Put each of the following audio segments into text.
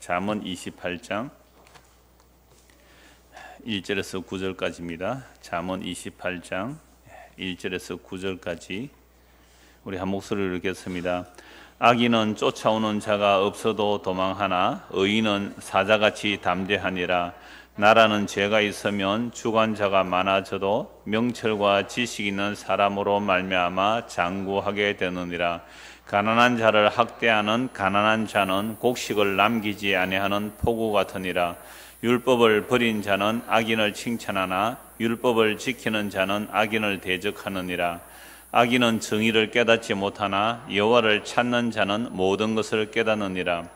잠언 28장 1절에서 9절까지입니다. 잠언 28장 1절에서 9절까지 우리 한 목소리를 읽겠습니다. 악인은 쫓아오는 자가 없어도 도망하나 의인은 사자같이 담대하니라 나라는 죄가 있으면 주관자가 많아져도 명철과 지식 있는 사람으로 말미암아 장구하게 되느니라 가난한 자를 학대하는 가난한 자는 곡식을 남기지 아니하는 폭우 같으니라 율법을 버린 자는 악인을 칭찬하나 율법을 지키는 자는 악인을 대적하느니라 악인은 정의를 깨닫지 못하나 여호와를 찾는 자는 모든 것을 깨닫느니라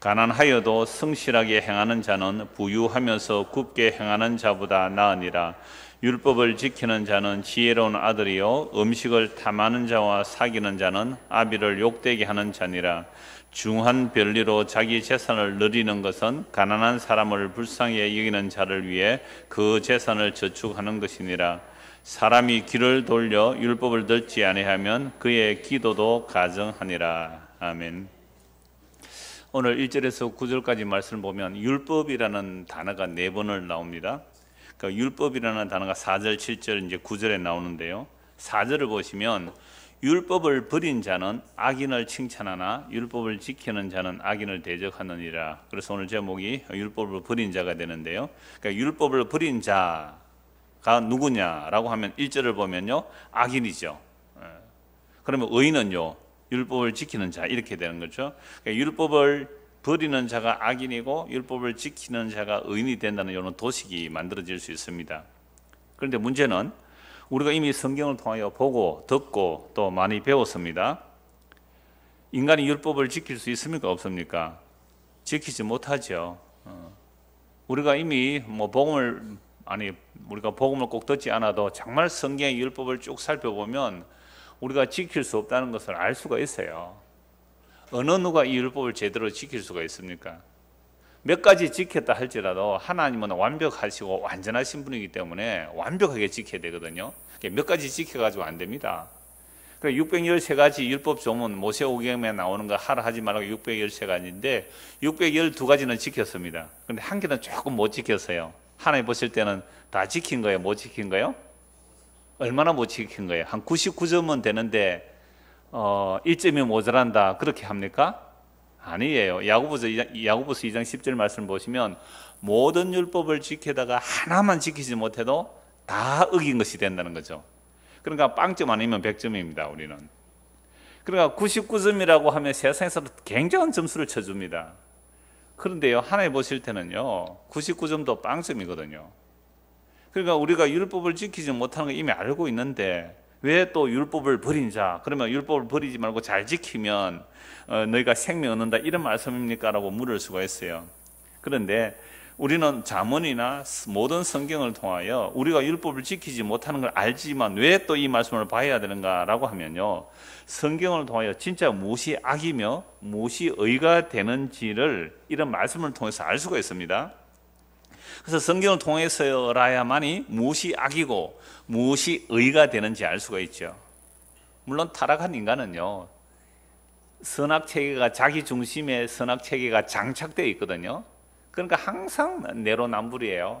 가난하여도 성실하게 행하는 자는 부유하면서 굽게 행하는 자보다 나으니라 율법을 지키는 자는 지혜로운 아들이요 음식을 탐하는 자와 사귀는 자는 아비를 욕되게 하는 자니라 중한 별리로 자기 재산을 누리는 것은 가난한 사람을 불쌍히 여기는 자를 위해 그 재산을 저축하는 것이니라 사람이 귀를 돌려 율법을 듣지 아니하면 그의 기도도 가정하니라 아멘 오늘 1절에서 9절까지 말씀을 보면 율법이라는 단어가 네 번을 나옵니다 그 율법이라는 단어가 4절, 7절 이제 9절에 나오는데요. 4절을 보시면 율법을 버린 자는 악인을 칭찬하나 율법을 지키는 자는 악인을 대적하느니라. 그래서 오늘 제목이 율법을 버린 자가 되는데요. 그러니까 율법을 버린 자가 누구냐라고 하면 1절을 보면요. 악인이죠. 예. 그러면 의인은요. 율법을 지키는 자 이렇게 되는 거죠. 그러니까 율법을 버리는 자가 악인이고 율법을 지키는 자가 의인이 된다는 이런 도식이 만들어질 수 있습니다. 그런데 문제는 우리가 이미 성경을 통하여 보고 듣고 또 많이 배웠습니다. 인간이 율법을 지킬 수 있습니까 없습니까? 지키지 못하죠. 어. 우리가 이미 뭐 복음을 아니 우리가 복음을 꼭 듣지 않아도 정말 성경의 율법을 쭉 살펴보면 우리가 지킬 수 없다는 것을 알 수가 있어요. 어느 누가 이 율법을 제대로 지킬 수가 있습니까? 몇 가지 지켰다 할지라도 하나님은 완벽하시고 완전하신 분이기 때문에 완벽하게 지켜야 되거든요. 몇 가지 지켜가지고 안 됩니다. 그래 613가지 율법 조문 모세오경에 나오는 거 하라 하지 말라고 613가지인데 612가지는 지켰습니다. 근데 한 개는 조금 못 지켰어요. 하나님 보실 때는 다 지킨 거예요, 못 지킨 거예요? 얼마나 못 지킨 거예요? 한 99점은 되는데 어, 1점이 모자란다 그렇게 합니까? 아니에요. 야고보서 2장, 야고보서 2장 10절 말씀 보시면 모든 율법을 지키다가 하나만 지키지 못해도 다 어긴 것이 된다는 거죠. 그러니까 빵점 아니면 100점입니다. 우리는. 그러니까 99점이라고 하면 세상에서 굉장한 점수를 쳐줍니다. 그런데요, 하나님 보실 때는요, 99점도 빵점이거든요. 그러니까 우리가 율법을 지키지 못하는 거 이미 알고 있는데 왜또 율법을 버리자? 그러면 율법을 버리지 말고 잘 지키면 어, 너희가 생명 얻는다 이런 말씀입니까라고 물을 수가 있어요. 그런데 우리는 자문이나 모든 성경을 통하여 우리가 율법을 지키지 못하는 걸 알지만 왜 또 이 말씀을 봐야 되는가라고 하면요. 성경을 통하여 진짜 무엇이 악이며 무엇이 의가 되는지를 이런 말씀을 통해서 알 수가 있습니다. 그래서 성경을 통해서라야만이 무엇이 악이고 무엇이 의가 되는지 알 수가 있죠. 물론 타락한 인간은요. 선악 체계가 자기 중심에 선악 체계가 장착되어 있거든요. 그러니까 항상 내로남불이에요.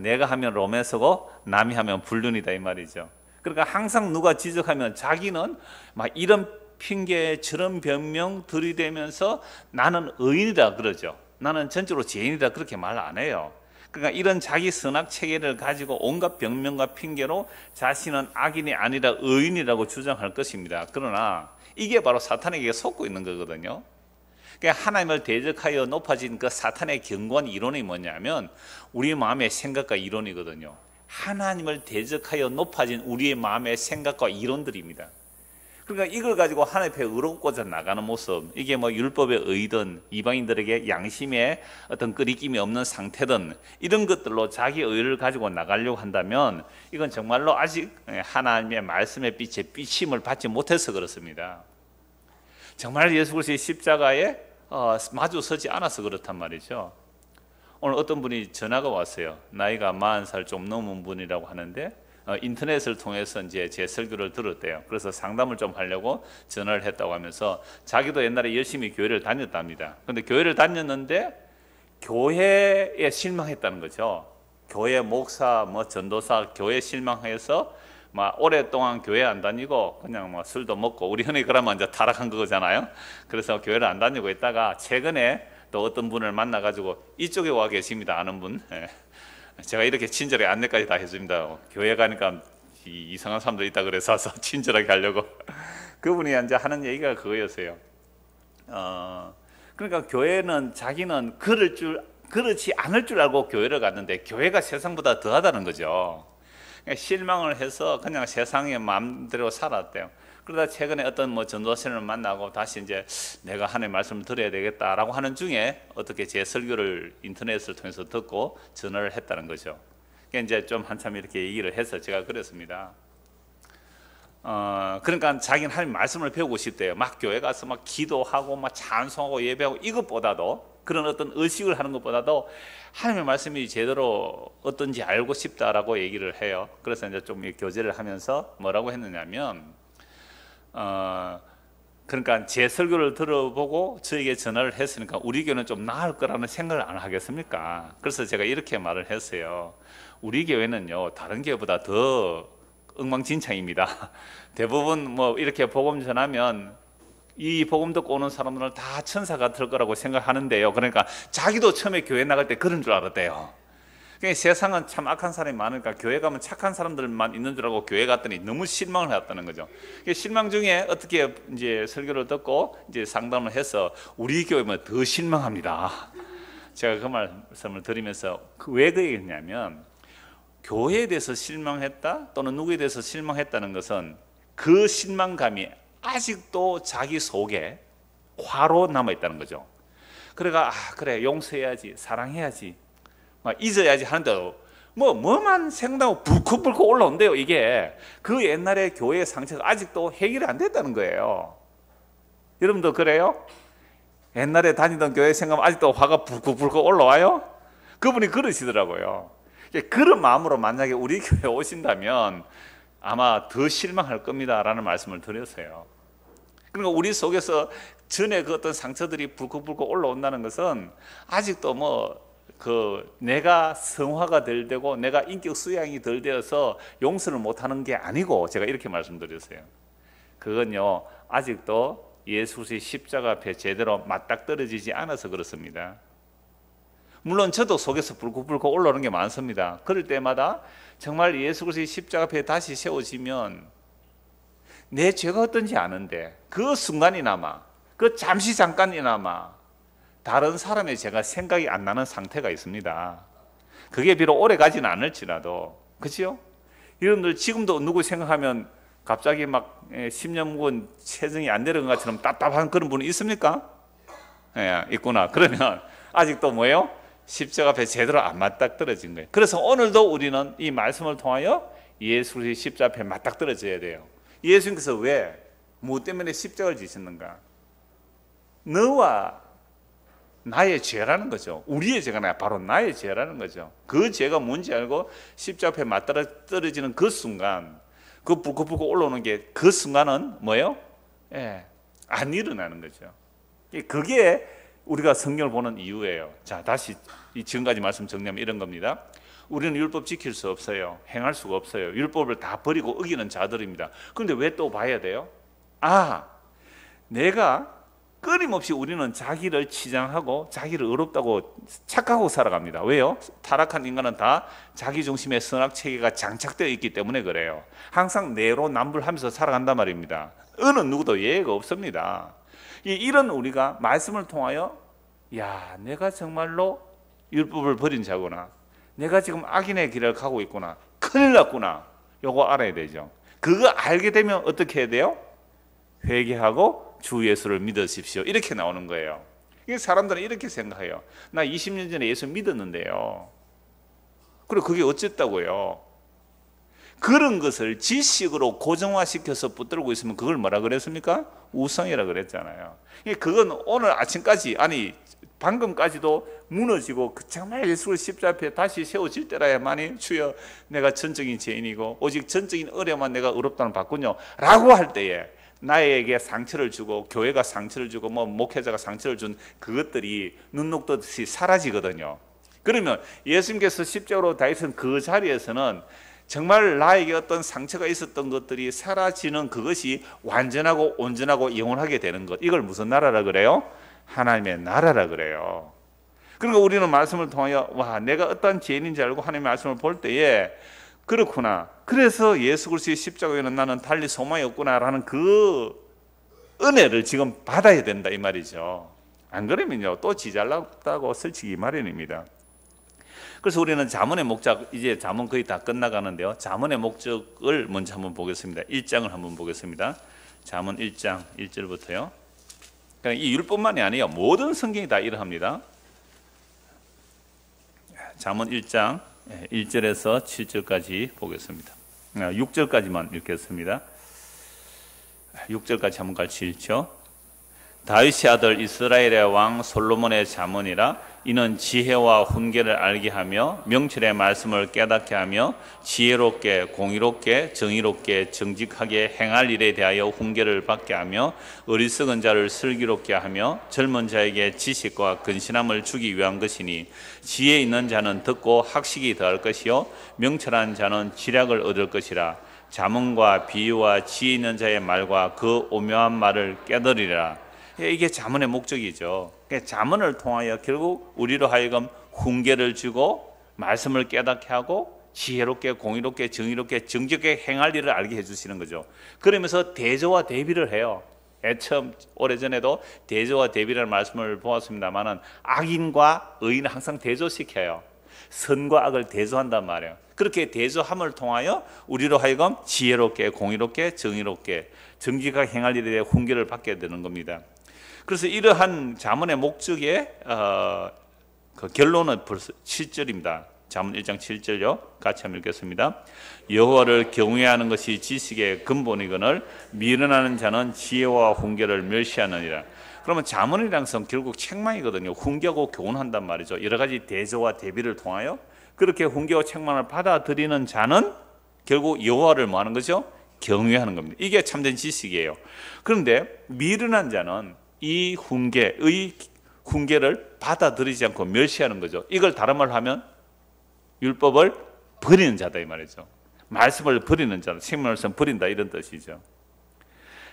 내가 하면 로메서고 남이 하면 불륜이다 이 말이죠. 그러니까 항상 누가 지적하면 자기는 막 이런 핑계 저런 변명 들이대면서 나는 의인이다 그러죠. 나는 전적으로 죄인이다 그렇게 말 안 해요. 그러니까 이런 자기 선악 체계를 가지고 온갖 병명과 핑계로 자신은 악인이 아니라 의인이라고 주장할 것입니다. 그러나 이게 바로 사탄에게 속고 있는 거거든요. 그러니까 하나님을 대적하여 높아진 그 사탄의 경고한 이론이 뭐냐면 우리 마음의 생각과 이론이거든요. 하나님을 대적하여 높아진 우리의 마음의 생각과 이론들입니다. 그러니까 이걸 가지고 하나님 앞에 의롭고자 나가는 모습, 이게 뭐 율법의 의든 이방인들에게 양심의 어떤 끄리낌이 없는 상태든 이런 것들로 자기 의를 가지고 나가려고 한다면 이건 정말로 아직 예, 하나님의 말씀의 빛에 빛임을 받지 못해서 그렇습니다. 정말 예수 그리스도의 십자가에 어, 마주 서지 않아서 그렇단 말이죠. 오늘 어떤 분이 전화가 왔어요. 나이가 40살 좀 넘은 분이라고 하는데 어, 인터넷을 통해서 이제 제 설교를 들었대요. 그래서 상담을 좀 하려고 전화를 했다고 하면서 자기도 옛날에 열심히 교회를 다녔답니다. 근데 교회를 다녔는데 교회에 실망했다는 거죠. 교회 목사, 뭐 전도사, 교회 실망해서 막 오랫동안 교회 안 다니고 그냥 뭐 술도 먹고 우리 흔히 그러면 이제 타락한 거잖아요. 그래서 교회를 안 다니고 있다가 최근에 또 어떤 분을 만나가지고 이쪽에 와 계십니다. 아는 분. 예. 제가 이렇게 친절하게 안내까지 다 해줍니다. 뭐 교회 가니까 이상한 사람들 있다 그래서 친절하게 하려고 그분이 이제 하는 얘기가 그거였어요. 어, 그러니까 교회는 자기는 그럴 줄 그렇지 않을 줄 알고 교회를 갔는데 교회가 세상보다 더하다는 거죠. 그러니까 실망을 해서 그냥 세상의 마음대로 살았대요. 그러다 최근에 어떤 뭐 전도사님을 만나고 다시 이제 내가 하나님 말씀을 드려야 되겠다라고 하는 중에 어떻게 제 설교를 인터넷을 통해서 듣고 전화를 했다는 거죠. 그러 그러니까 이제 좀 한참 이렇게 얘기를 해서 제가 그랬습니다. 어, 그러니까 자기는 하나님 말씀을 배우고 싶대요. 막 교회 가서 막 기도하고 막 찬송하고 예배하고 이것보다도 그런 어떤 의식을 하는 것보다도 하나님의 말씀이 제대로 어떤지 알고 싶다라고 얘기를 해요. 그래서 이제 좀 교제를 하면서 뭐라고 했느냐면 어, 그러니까 제 설교를 들어보고 저에게 전화를 했으니까 우리 교는 좀 나을 거라는 생각을 안 하겠습니까? 그래서 제가 이렇게 말을 했어요. 우리 교회는요 다른 교회보다 더 엉망진창입니다. 대부분 뭐 이렇게 복음 전하면 이 복음 듣고 오는 사람들은 다 천사 같을 거라고 생각하는데요. 그러니까 자기도 처음에 교회 나갈 때 그런 줄 알았대요. 그러니까 세상은 참 악한 사람이 많으니까 교회 가면 착한 사람들만 있는 줄 알고 교회 갔더니 너무 실망을 했다는 거죠. 실망 중에 어떻게 이제 설교를 듣고 이제 상담을 해서 우리 교회면 더 실망합니다. 제가 그 말씀을 드리면서 그 왜 그랬냐면 교회에 대해서 실망했다 또는 누구에 대해서 실망했다는 것은 그 실망감이 아직도 자기 속에 화로 남아 있다는 거죠. 그래가 그러니까 아, 그래 용서해야지 사랑해야지 막 아, 잊어야지 하는데도 뭐 뭐만 생각하고 불컥불컥 올라온대요 이게 그 옛날에 교회의 상처가 아직도 해결이 안 됐다는 거예요 여러분도 그래요? 옛날에 다니던 교회 생각하면 아직도 화가 불컥불컥 올라와요? 그분이 그러시더라고요 그런 마음으로 만약에 우리 교회에 오신다면 아마 더 실망할 겁니다라는 말씀을 드렸어요 그러니까 우리 속에서 전에 그 어떤 상처들이 불컥불컥 올라온다는 것은 아직도 뭐그 내가 성화가 덜 되고 내가 인격 수양이 덜 되어서 용서를 못하는 게 아니고 제가 이렇게 말씀드렸어요. 그건요 아직도 예수의 십자가 앞에 제대로 맞닥떨어지지 않아서 그렇습니다. 물론 저도 속에서 불고불고 올라오는 게 많습니다. 그럴 때마다 정말 예수 의 십자가 앞에 다시 세워지면 내 죄가 어떤지 아는데 그 순간이나마 그 잠시 잠깐이나마 다른 사람의 제가 생각이 안 나는 상태가 있습니다. 그게 비록 오래 가지는 않을지라도 그지 여러분들 지금도 누구 생각하면 갑자기 막 10년 예, 묵은 체중이 안 내려간 것처럼 답답한 그런 분이 있습니까? 예, 있구나. 그러면 아직도 뭐예요? 십자가 앞에 제대로 안 맞닥뜨려진 거예요. 그래서 오늘도 우리는 이 말씀을 통하여 예수의 십자 앞에 맞닥뜨려져야 돼요. 예수님께서 왜, 뭐 때문에 십자가를 지셨는가? 너와 나의 죄라는 거죠. 우리의 죄가 아니라 바로 나의 죄라는 거죠. 그 죄가 뭔지 알고 십자가에 맞떨어지는 그 순간 그 부끄부끄 올라오는 게 그 순간은 뭐예요? 예, 안 일어나는 거죠. 그게 우리가 성경을 보는 이유예요. 자, 다시 지금까지 말씀 정리하면 이런 겁니다. 우리는 율법 지킬 수 없어요. 행할 수가 없어요. 율법을 다 버리고 어기는 자들입니다. 그런데 왜 또 봐야 돼요? 아, 내가 끊임없이 우리는 자기를 치장하고 자기를 어렵다고 착하고 살아갑니다. 왜요? 타락한 인간은 다 자기 중심의 선악 체계가 장착되어 있기 때문에 그래요. 항상 내로 남불하면서 살아간단 말입니다. 어느 누구도 예외가 없습니다. 이런 우리가 말씀을 통하여 야, 내가 정말로 율법을 버린 자구나. 내가 지금 악인의 길을 가고 있구나. 큰일 났구나. 요거 알아야 되죠. 그거 알게 되면 어떻게 해야 돼요? 회개하고 주 예수를 믿으십시오. 이렇게 나오는 거예요. 사람들은 이렇게 생각해요. 나 20년 전에 예수 믿었는데요. 그리고 그게 어쨌다고요? 그런 것을 지식으로 고정화시켜서 붙들고 있으면 그걸 뭐라 그랬습니까? 우상이라 그랬잖아요. 그건 오늘 아침까지 아니 방금까지도 무너지고 그 정말 예수를 십자가에 다시 세워질 때라야만이 주여 내가 전적인 죄인이고 오직 전적인 어려만 내가 의롭다는 받군요 라고 할 때에 나에게 상처를 주고 교회가 상처를 주고 뭐 목회자가 상처를 준 그것들이 눈 녹듯이 사라지거든요. 그러면 예수님께서 십자로 다이슨 그 자리에서는 정말 나에게 어떤 상처가 있었던 것들이 사라지는 그것이 완전하고 온전하고 영원하게 되는 것. 이걸 무슨 나라라 그래요? 하나님의 나라라 그래요. 그러니까 우리는 말씀을 통하여 와 내가 어떤 죄인인지 알고 하나님의 말씀을 볼 때에 그렇구나. 그래서 예수 그리스도의 십자가에는 나는 달리 소망이 없구나라는 그 은혜를 지금 받아야 된다 이 말이죠. 안 그러면요 또 지잘났다고 설치기 마련입니다. 그래서 우리는 자문의 목적 이제 자문 거의 다 끝나가는데요. 자문의 목적을 먼저 한번 보겠습니다. 1장을 한번 보겠습니다. 자문 1장 1절부터요. 그냥 이 율법만이 아니에요. 모든 성경이 다 이러합니다. 자문 1장 1절에서 예, 7절까지 보겠습니다. 6절까지만 아, 읽겠습니다. 6절까지 한번 같이 읽죠. 다윗의 아들 이스라엘의 왕 솔로몬의 자문이라 이는 지혜와 훈계를 알게 하며 명철의 말씀을 깨닫게 하며 지혜롭게 공의롭게 정의롭게 정직하게 행할 일에 대하여 훈계를 받게 하며 어리석은 자를 슬기롭게 하며 젊은 자에게 지식과 근신함을 주기 위한 것이니 지혜 있는 자는 듣고 학식이 더할 것이요 명철한 자는 지략을 얻을 것이라 자문과 비유와 지혜 있는 자의 말과 그 오묘한 말을 깨달으리라 예, 이게 자문의 목적이죠. 자문을 통하여 결국 우리로 하여금 훈계를 주고 말씀을 깨닫게 하고 지혜롭게 공의롭게 정의롭게 정직하게 행할 일을 알게 해주시는 거죠. 그러면서 대조와 대비를 해요. 애첨 오래전에도 대조와 대비라는 말씀을 보았습니다만은 악인과 의인을 항상 대조시켜요. 선과 악을 대조한단 말이에요. 그렇게 대조함을 통하여 우리로 하여금 지혜롭게 공의롭게 정의롭게 정직하게 행할 일에 대해 훈계를 받게 되는 겁니다. 그래서 이러한 자문의 목적의 어, 그 결론은 벌써 7절입니다. 잠언 1장 7절요. 같이 한번 읽겠습니다. 여호와를 경외하는 것이 지식의 근본이거늘 미련하는 자는 지혜와 훈계를 멸시하느니라. 그러면 자문이란 성 결국 책망이거든요. 훈계하고 교훈한단 말이죠. 여러 가지 대조와 대비를 통하여 그렇게 훈계와 책망을 받아들이는 자는 결국 여호와를 뭐하는 거죠? 경외하는 겁니다. 이게 참된 지식이에요. 그런데 미련한 자는 이 훈계의 훈계를 받아들이지 않고 멸시하는 거죠. 이걸 다른 말로 하면 율법을 버리는 자다 이 말이죠. 말씀을 버리는 자다. 생명을 버린다 이런 뜻이죠.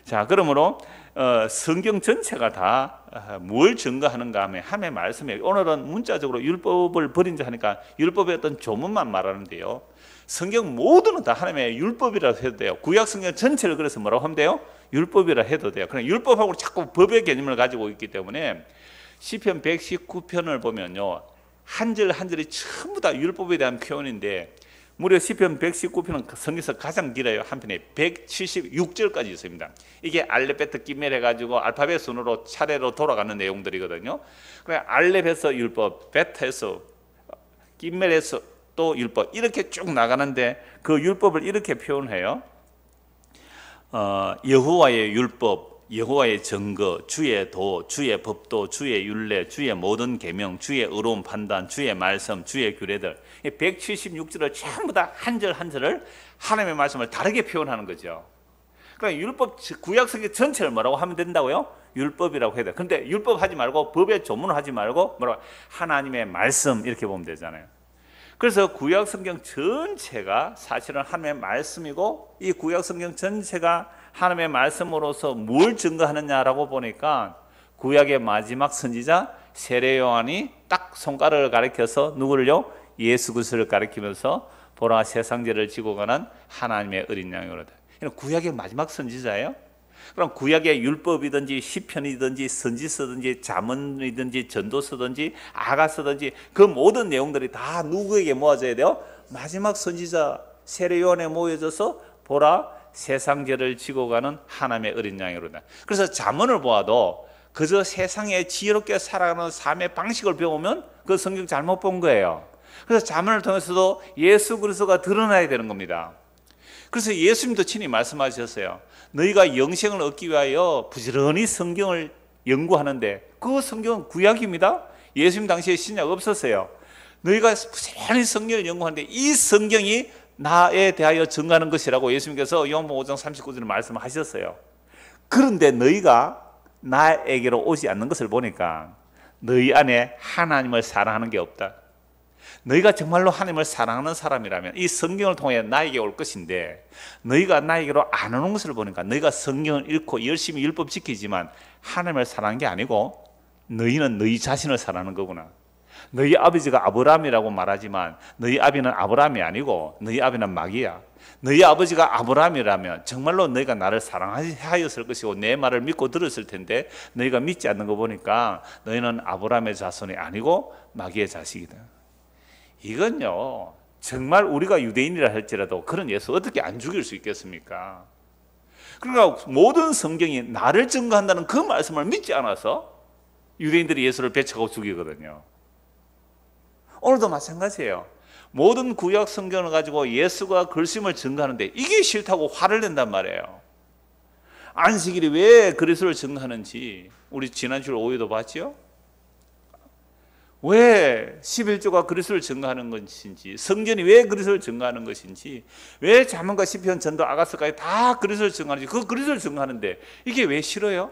자, 그러므로 어, 성경 전체가 다뭘 어, 증거하는가 하면 함의 말씀에 오늘은 문자적으로 율법을 버린 자 하니까 율법의 어떤 조문만 말하는데요. 성경 모두는 다 하나님의 율법이라고 해도 돼요. 구약 성경 전체를 그래서 뭐라고 하면 돼요? 율법이라 해도 돼요. 그냥 그러니까 율법하고 자꾸 법의 개념을 가지고 있기 때문에 시편 119편을 보면요. 한 절 한절이 전부 다 율법에 대한 표현인데 무려 시편 119편은 그 성에서 가장 길어요. 한 편에 176절까지 있습니다. 이게 알레베트 끼멜 해가지고 알파벳 순으로 차례로 돌아가는 내용들이거든요. 그래 알레벳서 율법, 베트에서 끼멜에서 또 율법 이렇게 쭉 나가는데 그 율법을 이렇게 표현해요. 어, 여호와의 율법, 여호와의 증거, 주의 도, 주의 법도, 주의 율례, 주의 모든 계명, 주의 의로운 판단, 주의 말씀, 주의 규례들 176절을 전부 다 한 절 한 절을 하나님의 말씀을 다르게 표현하는 거죠. 그러니까 율법 구약성경 전체를 뭐라고 하면 된다고요? 율법이라고 해야 돼. 요 근데 율법 하지 말고 법의 조문을 하지 말고 뭐라고 하나님의 말씀 이렇게 보면 되잖아요. 그래서 구약 성경 전체가 사실은 하나님의 말씀이고 이 구약 성경 전체가 하나님의 말씀으로서 뭘 증거하느냐라고 보니까 구약의 마지막 선지자 세례 요한이 딱 손가락을 가리켜서 누구를요? 예수 그리스도를 가리키면서 보라 세상죄를 지고 가는 하나님의 어린 양이로다. 이는 구약의 마지막 선지자예요. 그럼 구약의 율법이든지 시편이든지 선지서든지 자문이든지 전도서든지 아가서든지 그 모든 내용들이 다 누구에게 모아져야 돼요? 마지막 선지자 세례요한에 모여져서 보라 세상죄를 지고 가는 하나님의 어린 양이로다. 그래서 자문을 보아도 그저 세상에 지혜롭게 살아가는 삶의 방식을 배우면 그 성경 잘못 본 거예요. 그래서 자문을 통해서도 예수 그리스도가 드러나야 되는 겁니다. 그래서 예수님도 친히 말씀하셨어요. 너희가 영생을 얻기 위하여 부지런히 성경을 연구하는데 그 성경은 구약입니다. 예수님 당시에 신약 없었어요. 너희가 부지런히 성경을 연구하는데 이 성경이 나에 대하여 증가하는 것이라고 예수님께서 요한복음 5장 39절에 말씀하셨어요. 그런데 너희가 나에게로 오지 않는 것을 보니까 너희 안에 하나님을 사랑하는 게 없다. 너희가 정말로 하나님을 사랑하는 사람이라면 이 성경을 통해 나에게 올 것인데 너희가 나에게로 안 오는 것을 보니까 너희가 성경을 읽고 열심히 율법 지키지만 하나님을 사랑한 게 아니고 너희는 너희 자신을 사랑하는 거구나. 너희 아버지가 아브라함이라고 말하지만 너희 아비는 아브라함이 아니고 너희 아비는 마귀야. 너희 아버지가 아브라함이라면 정말로 너희가 나를 사랑하였을 것이고 내 말을 믿고 들었을 텐데 너희가 믿지 않는 거 보니까 너희는 아브라함의 자손이 아니고 마귀의 자식이다. 이건요, 정말 우리가 유대인이라 할지라도 그런 예수 어떻게 안 죽일 수 있겠습니까? 그러니까 모든 성경이 나를 증거한다는 그 말씀을 믿지 않아서 유대인들이 예수를 배척하고 죽이거든요. 오늘도 마찬가지예요. 모든 구약 성경을 가지고 예수가 글심을 증거하는데 이게 싫다고 화를 낸단 말이에요. 안식일이 왜 그리스도를 증거하는지 우리 지난주 오후에도 봤지 왜 11조가 그리스를 증거하는 것인지 성전이 왜그리스를 증거하는 것인지 왜 자문과 시편 전도 아가스까지다그리스를 증거하는지 그그리스를 증거하는데 이게 왜 싫어요?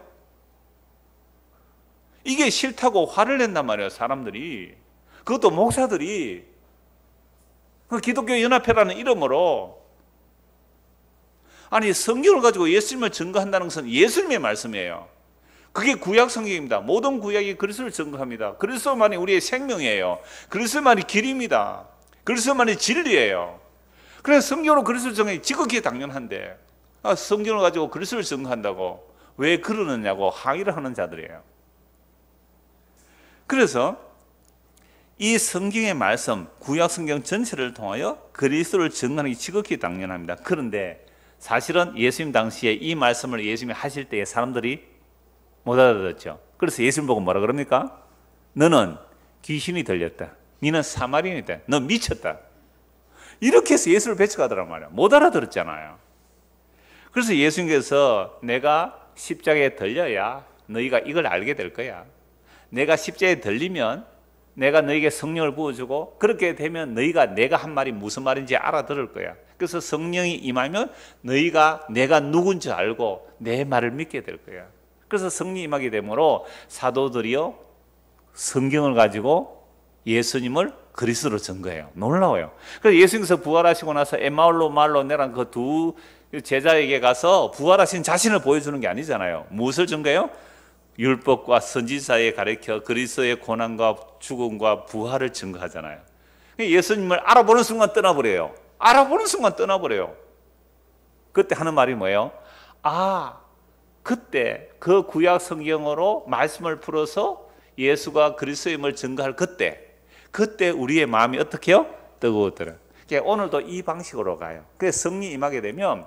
이게 싫다고 화를 낸단 말이에요 사람들이 그것도 목사들이 그 기독교 연합회라는 이름으로 아니 성경을 가지고 예수님을 증거한다는 것은 예수님의 말씀이에요 그게 구약 성경입니다. 모든 구약이 그리스도를 증거합니다. 그리스도만이 우리의 생명이에요. 그리스도만이 길입니다. 그리스도만이 진리예요. 그래서 성경으로 그리스도를 증거 지극히 당연한데 아, 성경을 가지고 그리스도를 증거한다고 왜 그러느냐고 항의를 하는 자들이에요. 그래서 이 성경의 말씀, 구약 성경 전체를 통하여 그리스도를 증언하기 지극히 당연합니다. 그런데 사실은 예수님 당시에 이 말씀을 예수님이 하실 때에 사람들이 못 알아듣죠. 그래서 예수님 보고 뭐라 그럽니까? 너는 귀신이 들렸다. 너는 사마리인이다. 너 미쳤다. 이렇게 해서 예수를 배척하더란 말이야. 못 알아들었잖아요. 그래서 예수님께서 내가 십자가에 들려야 너희가 이걸 알게 될 거야. 내가 십자에 들리면 내가 너에게 성령을 부어주고 그렇게 되면 너희가 내가 한 말이 무슨 말인지 알아들을 거야. 그래서 성령이 임하면 너희가 내가 누군지 알고 내 말을 믿게 될 거야. 그래서 성령 임하게 되므로 사도들이요 성경을 가지고 예수님을 그리스도로 증거해요. 놀라워요. 그래서 예수님께서 부활하시고 나서 에마올로 말로 내란 그 두 제자에게 가서 부활하신 자신을 보여주는 게 아니잖아요. 무엇을 증거해요? 율법과 선지사에 가르켜 그리스의 고난과 죽음과 부활을 증거하잖아요. 그러니까 예수님을 알아보는 순간 떠나버려요. 알아보는 순간 떠나버려요. 그때 하는 말이 뭐예요? 아, 그때 그 구약 성경으로 말씀을 풀어서 예수가 그리스도임을 증거할 그때 그때 우리의 마음이 어떻게요? 뜨거웠더라. 그러니까 오늘도 이 방식으로 가요. 그래서 성리 임하게 되면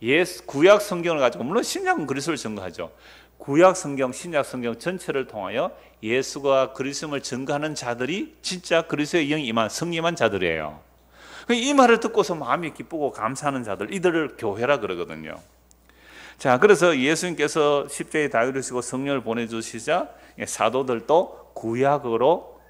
예수 구약 성경을 가지고 물론 신약은 그리스도를 증거하죠. 구약 성경, 신약 성경 전체를 통하여 예수가 그리스도임을 증거하는 자들이 진짜 그리스도의 영이 임한 성림한 자들이에요. 그 이 말을 듣고서 마음이 기쁘고 감사하는 자들 이들을 교회라 그러거든요. 자, 그래서 예수님께서 십자에 다 이루시고 성령을 보내주시자 예, 사도들도 구약으로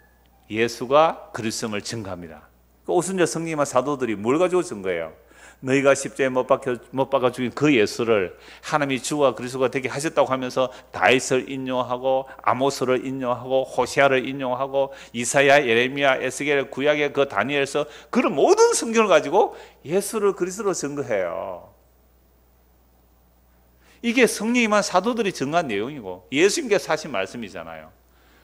예수가 그리스도를 증거합니다. 그 오순절 성님한 사도들이 뭘 가지고 증거해요? 너희가 십자에 못 박혀 못 박아 죽인 그 예수를 하나님이 주와 그리스도가 되게 하셨다고 하면서 다윗을 인용하고 아모스를 인용하고 호세아를 인용하고 이사야, 예레미야, 에스겔 구약의 그 다니엘서 그런 모든 성경을 가지고 예수를 그리스도로 증거해요. 이게 성령이만 사도들이 증 정한 내용이고 예수님께서 하신 말씀이잖아요.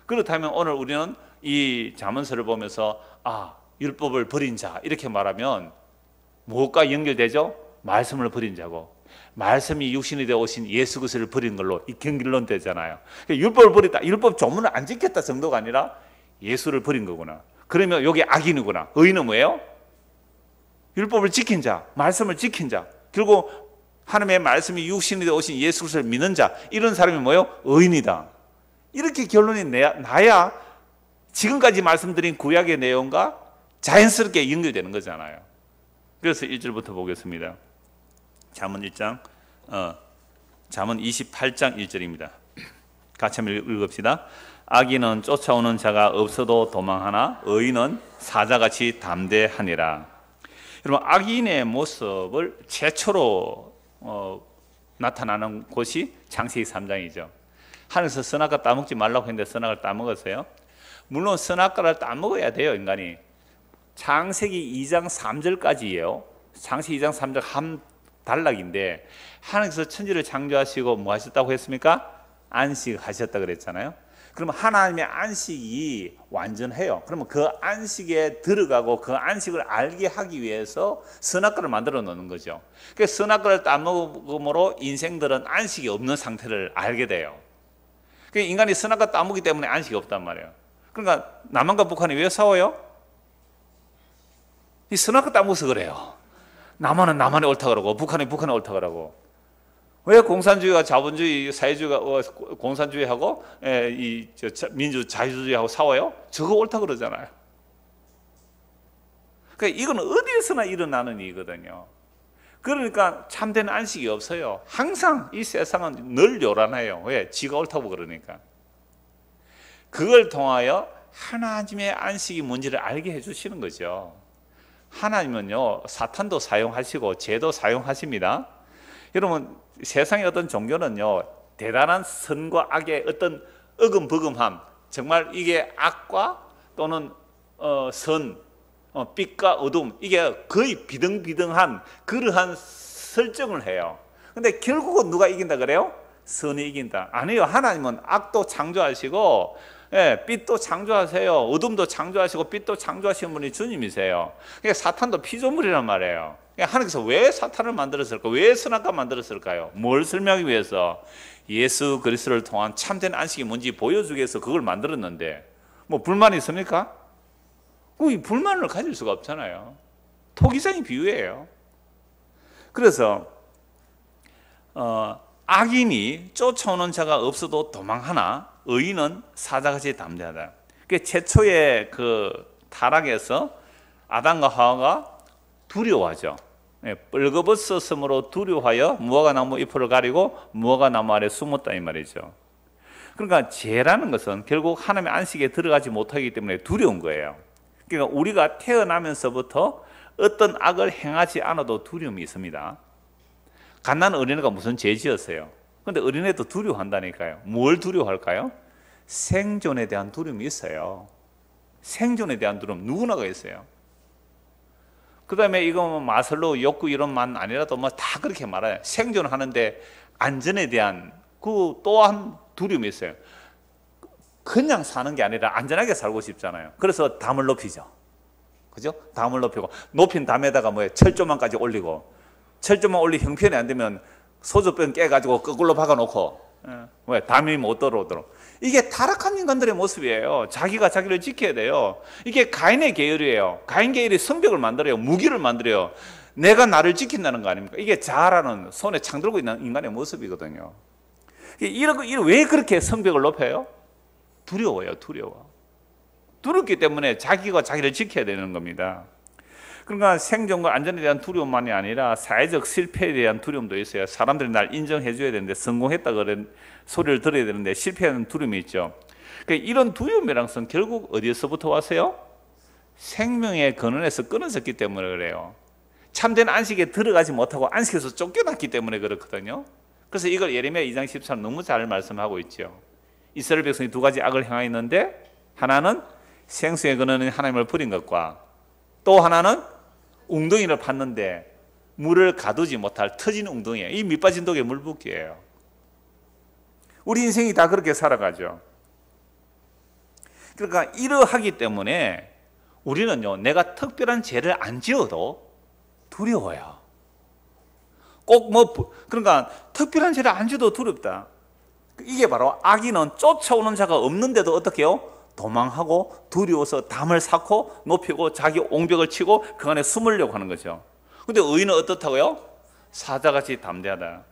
그렇다면 오늘 우리는 이 자문서를 보면서 아 율법을 버린 자 이렇게 말하면 무엇과 연결되죠? 말씀을 버린 자고 말씀이 육신이 되어 오신 예수 그리스도를 버린 걸로 이 경길론 되잖아요. 그러니까 율법을 버렸다. 율법 조문을 안 지켰다 정도가 아니라 예수를 버린 거구나. 그러면 여기 악인이구나. 의인은 뭐예요? 율법을 지킨 자, 말씀을 지킨 자. 결국 하나님의 말씀이 육신이 되어 오신 예수 그리스도를 믿는 자 이런 사람이 뭐요? 의인이다. 이렇게 결론이 내야, 나야 지금까지 말씀드린 구약의 내용과 자연스럽게 연결되는 거잖아요. 그래서 1절부터 보겠습니다. 잠언 1장 어, 잠언 28장 1절입니다. 같이 한번 읽읍시다. 악인은 쫓아오는 자가 없어도 도망하나 의인은 사자같이 담대하니라. 여러분 악인의 모습을 최초로 어, 나타나는 곳이 장세기 3장이죠. 하늘에서 선악과 따먹지 말라고 했는데 선악을 따먹었어요. 물론 선악과를 따먹어야 돼요, 인간이. 장세기 2장 3절까지예요. 장세기 2장 3절 한 단락인데 하나님께서 천지를 창조하시고 뭐 하셨다고 했습니까? 안식하셨다 그랬잖아요. 그러면 하나님의 안식이 완전해요. 그러면 그 안식에 들어가고 그 안식을 알게 하기 위해서 선악과를 만들어 놓는 거죠. 그 선악과를 따먹음으로 인생들은 안식이 없는 상태를 알게 돼요. 그러니까 인간이 선악과 따먹기 때문에 안식이 없단 말이에요. 그러니까 남한과 북한이 왜 싸워요? 이 선악과 따먹어서 그래요. 남한은 남한이 옳다 그러고 북한이 북한이 옳다 그러고 왜공산주의와 자본주의, 사회주의가 어, 공산주의하고 예, 이 민주 자유주의하고 싸워요? 저거 옳다 그러잖아요. 그러니까 이건 어디에서나 일어나는 일이거든요. 그러니까 참된 안식이 없어요. 항상 이 세상은 늘 요란해요. 왜? 지가 옳다고 그러니까. 그걸 통하여 하나님의 안식이 뭔지를 알게 해주시는 거죠. 하나님은요, 사탄도 사용하시고, 죄도 사용하십니다. 여러분, 세상의 어떤 종교는요 대단한 선과 악의 어떤 어금버금함 정말 이게 악과 또는 어, 선 어, 빛과 어둠 이게 거의 비등비등한 그러한 설정을 해요 근데 결국은 누가 이긴다 그래요? 선이 이긴다 아니요 하나님은 악도 창조하시고 예, 빛도 창조하세요 어둠도 창조하시고 빛도 창조하신 분이 주님이세요 그러니까 사탄도 피조물이란 말이에요 그러니까 하나님께서 왜 사탄을 만들었을까? 왜 선악과 만들었을까요? 뭘 설명하기 위해서 예수 그리스도를 통한 참된 안식이 뭔지 보여주기 위해서 그걸 만들었는데 뭐 불만이 있습니까? 그 이 불만을 가질 수가 없잖아요. 토기장이 비유예요. 그래서 어, 악인이 쫓아오는 자가 없어도 도망하나 의인은 사자같이 담대하다. 그 최초의 그 타락에서 아담과 하와가 두려워하죠. 예, 벌거벗었으므로 두려워하여 무화과 나무 잎을 가리고 무화과 나무 아래 숨었다 이 말이죠. 그러니까 죄라는 것은 결국 하나님의 안식에 들어가지 못하기 때문에 두려운 거예요. 그러니까 우리가 태어나면서부터 어떤 악을 행하지 않아도 두려움이 있습니다. 갓난 어린애가 무슨 죄 지었어요? 근데 어린애도 두려워한다니까요. 뭘 두려워할까요? 생존에 대한 두려움이 있어요. 생존에 대한 두려움 누구나가 있어요. 그 다음에 이거 뭐 마슬로 욕구 이론만 아니라도 뭐 다 그렇게 말해요 생존하는데 안전에 대한 그 또한 두려움이 있어요. 그냥 사는 게 아니라 안전하게 살고 싶잖아요. 그래서 담을 높이죠. 그죠? 담을 높이고 높인 담에다가 뭐 철조망까지 올리고 철조망 올리 형편이 안 되면 소주병 깨가지고 거꾸로 박아놓고 왜 담이 못 들어오도록 이게 타락한 인간들의 모습이에요. 자기가 자기를 지켜야 돼요. 이게 가인의 계열이에요. 가인 계열이 성벽을 만들어요. 무기를 만들어요. 내가 나를 지킨다는 거 아닙니까? 이게 자라는 손에 창 들고 있는 인간의 모습이거든요. 이런, 이런 왜 그렇게 성벽을 높여요? 두려워요, 두려워. 두렵기 때문에 자기가 자기를 지켜야 되는 겁니다. 그러니까 생존과 안전에 대한 두려움만이 아니라 사회적 실패에 대한 두려움도 있어요. 사람들이 날 인정해 줘야 되는데 성공했다 그런 소리를 들어야 되는데 실패하는 두려움이 있죠. 그러니까 이런 두려움이랑선 결국 어디에서부터 왔어요? 생명의 근원에서 끊어졌기 때문에 그래요. 참된 안식에 들어가지 못하고 안식에서 쫓겨났기 때문에 그렇거든요. 그래서 이걸 예레미야 2장 14 너무 잘 말씀하고 있죠. 이스라엘 백성이 두 가지 악을 행하였는데 하나는 생수의 근원인 하나님을 버린 것과 또 하나는 웅덩이를 봤는데 물을 가두지 못할 터진 웅덩이에요. 이 밑빠진 독에 물붓기예요. 우리 인생이 다 그렇게 살아가죠. 그러니까 이러하기 때문에 우리는요, 내가 특별한 죄를 안 지어도 두려워요. 꼭 뭐, 그러니까 특별한 죄를 안 지어도 두렵다. 이게 바로 악인은 쫓아오는 자가 없는데도 어떻게 요 도망하고 두려워서 담을 쌓고 높이고 자기 옹벽을 치고 그 안에 숨으려고 하는 거죠. 근데 의인은 어떻다고요? 사자같이 담대하다.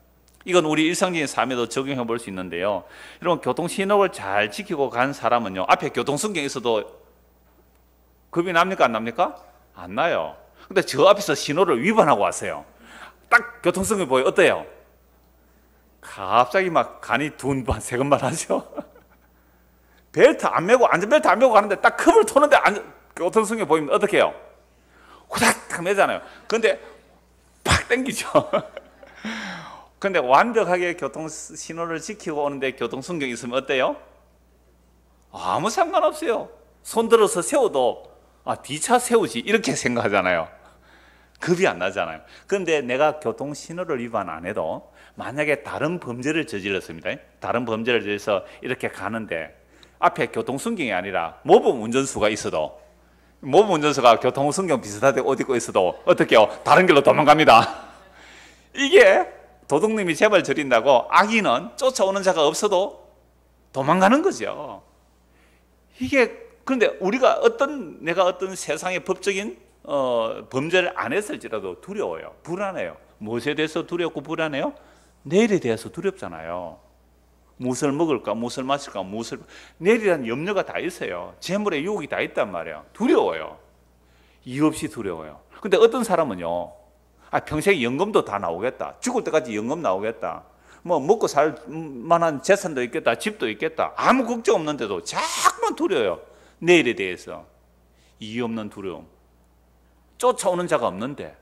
이건 우리 일상적인 삶에도 적용해 볼 수 있는데요. 여러분 교통신호를 잘 지키고 간 사람은요. 앞에 교통순경이 있도 겁이 납니까? 안 납니까? 안 나요. 근데 저 앞에서 신호를 위반하고 왔어요. 딱 교통순경이 보여 어때요? 갑자기 막 간이 둔, 세금만 하죠. 벨트 안 메고 안전벨트 안 메고 가는데 딱 컵을 토는데 안, 교통성에 보이면 어떻게 해요? 후닥닥 잖아요 근데 팍 땡기죠. 근데 완벽하게 교통 신호를 지키고 오는데 교통 순경 있으면 어때요? 아무 상관없어요. 손 들어서 세워도 아, 뒤차 세우지 이렇게 생각하잖아요. 급이 안 나잖아요. 근데 내가 교통 신호를 위반 안 해도 만약에 다른 범죄를 저질렀습니다. 다른 범죄를 저질러서 이렇게 가는데 앞에 교통순경이 아니라 모범 운전수가 있어도 모범 운전수가 교통순경 비슷하게 옷 입고 있어도 어떻게요? 다른 길로 도망갑니다. 이게 도둑님이 재벌 저린다고 악인은 쫓아오는 자가 없어도 도망가는 거죠. 이게 그런데 우리가 어떤 내가 어떤 세상의 법적인 어, 범죄를 안 했을지라도 두려워요. 불안해요. 무엇에 대해서 두렵고 불안해요? 내일에 대해서 두렵잖아요. 무엇을 먹을까, 무엇을 마실까, 무엇을 내리란 염려가 다 있어요. 재물의 유혹이 다 있단 말이에요. 두려워요. 이유 없이 두려워요. 근데 어떤 사람은요, 아, 평생 연금도 다 나오겠다. 죽을 때까지 연금 나오겠다. 뭐, 먹고 살 만한 재산도 있겠다. 집도 있겠다. 아무 걱정 없는데도 자꾸만 두려워요. 내일에 대해서. 이유 없는 두려움. 쫓아오는 자가 없는데,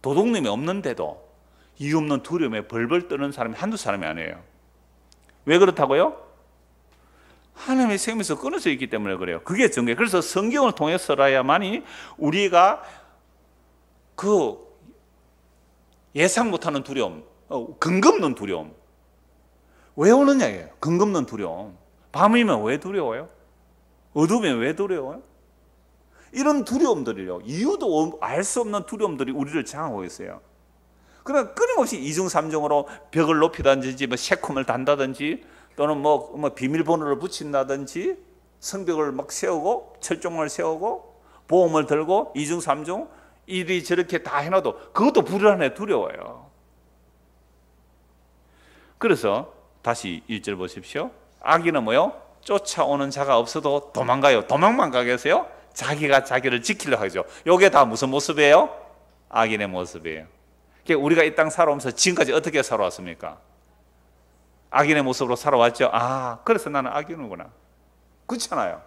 도둑님이 없는데도 이유 없는 두려움에 벌벌 떠는 사람이 한두 사람이 아니에요. 왜 그렇다고요? 하나님의 생명에서 끊어져 있기 때문에 그래요. 그게 정계. 그래서 성경을 통해서라야만이 우리가 그 예상 못하는 두려움, 어, 근거 는 두려움. 왜 오느냐 이요 근거 는 두려움. 밤이면 왜 두려워요? 어두우면 왜 두려워요? 이런 두려움들이요. 이유도 알 수 없는 두려움들이 우리를 장하고 있어요. 그러면 끊임없이 이중삼중으로 벽을 높이 던지든지 뭐 새콤을 단다든지 또는 뭐, 뭐 비밀번호를 붙인다든지 성벽을 막 세우고 철종을 세우고 보험을 들고 이중삼중 일이 저렇게 다 해놔도 그것도 불안해 두려워요. 그래서 다시 일절 보십시오. 악인은 뭐요? 쫓아오는 자가 없어도 도망가요. 도망만 가겠어요? 자기가 자기를 지키려 하죠. 요게 다 무슨 모습이에요? 악인의 모습이에요. 우리가 이 땅 살아오면서 지금까지 어떻게 살아왔습니까? 악인의 모습으로 살아왔죠. 아, 그래서 나는 악인이구나. 그렇잖아요.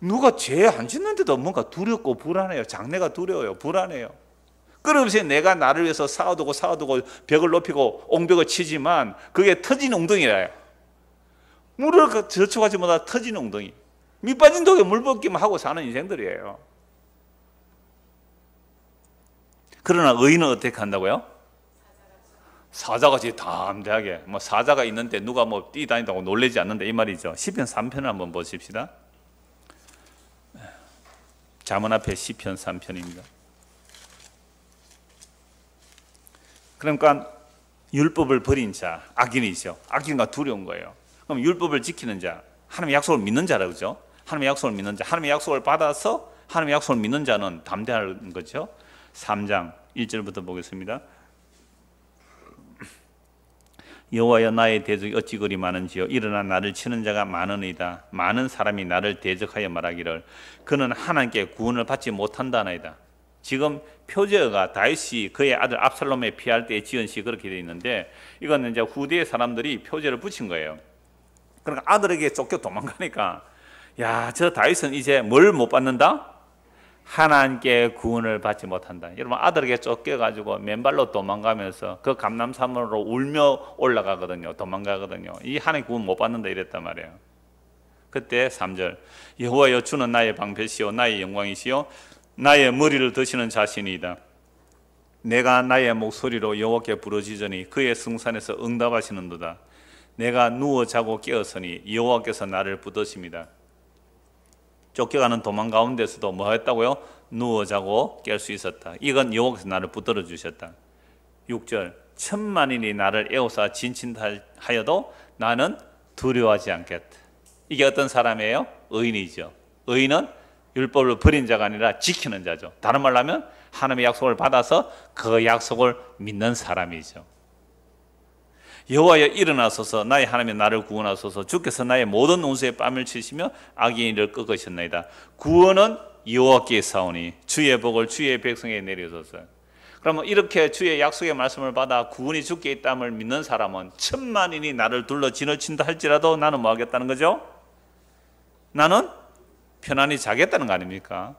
누가 죄 안 짓는데도 뭔가 두렵고 불안해요. 장래가 두려워요. 불안해요. 끊임없이 내가 나를 위해서 쌓아두고 쌓아두고 벽을 높이고 옹벽을 치지만 그게 터진 웅덩이라요. 물을 그 저축하지 못하 터진 웅덩이. 밑 빠진 독에 물 벗기만 하고 사는 인생들이에요. 그러나 의인은 어떻게 한다고요? 사자같이 담대하게 뭐 사자가 있는데 누가 뭐 뛰다닌다고 놀래지 않는다 이 말이죠. 시편 3편을 한번 보십시다. 자문 앞에 시편 3편입니다. 그러니까 율법을 버린 자, 악인이죠. 악인과 두려운 거예요. 그럼 율법을 지키는 자, 하나님의 약속을 믿는 자라고 그죠? 하나님의 약속을 믿는 자, 하나님의 약속을 받아서 하나님의 약속을 믿는 자는 담대한 거죠. 3장 1절부터 보겠습니다. 여호와여 나의 대적이 어찌 그리 많은지요 일어나 나를 치는 자가 많으이다 많은 사람이 나를 대적하여 말하기를 그는 하나님께 구원을 받지 못한다나이다 지금 표제어가 다윗이 그의 아들 압살롬에 피할 때 지은 시 그렇게 되어 있는데 이거 이제 후대의 사람들이 표제를 붙인 거예요 그러니까 아들에게 쫓겨 도망가니까 야저 다윗은 이제 뭘 못 받는다? 하나님께 구원을 받지 못한다. 여러분 아들에게 쫓겨가지고 맨발로 도망가면서 그 감남산으로 울며 올라가거든요. 도망가거든요. 이 하나님 구원 못 받는다 이랬단 말이에요. 그때 3절 여호와여 주는 나의 방패시요 나의 영광이시요 나의 머리를 드시는 자신이다. 내가 나의 목소리로 여호와께 부르짖으니 그의 승산에서 응답하시는도다. 내가 누워 자고 깨었으니 여호와께서 나를 부르십니다. 쫓겨가는 도망 가운데서도 뭐 했다고요? 누워 자고 깰 수 있었다. 이건 여호와께서 나를 붙들어 주셨다. 6절 천만인이 나를 애호사 진친하여도 나는 두려워하지 않겠다. 이게 어떤 사람이에요? 의인이죠. 의인은 율법을 버린 자가 아니라 지키는 자죠. 다른 말로 하면 하나님의 약속을 받아서 그 약속을 믿는 사람이죠. 여호와여 일어나소서 나의 하나님 나를 구원하소서 주께서 나의 모든 온수에 뺨을 치시며 악인을 꺾으셨나이다. 구원은 여호와께 사오니 주의 복을 주의 백성에 내려줘서 그러면 이렇게 주의 약속의 말씀을 받아 구원이 주께 있다을 믿는 사람은 천만인이 나를 둘러 지나친다 할지라도 나는 뭐 하겠다는 거죠? 나는 편안히 자겠다는 거 아닙니까?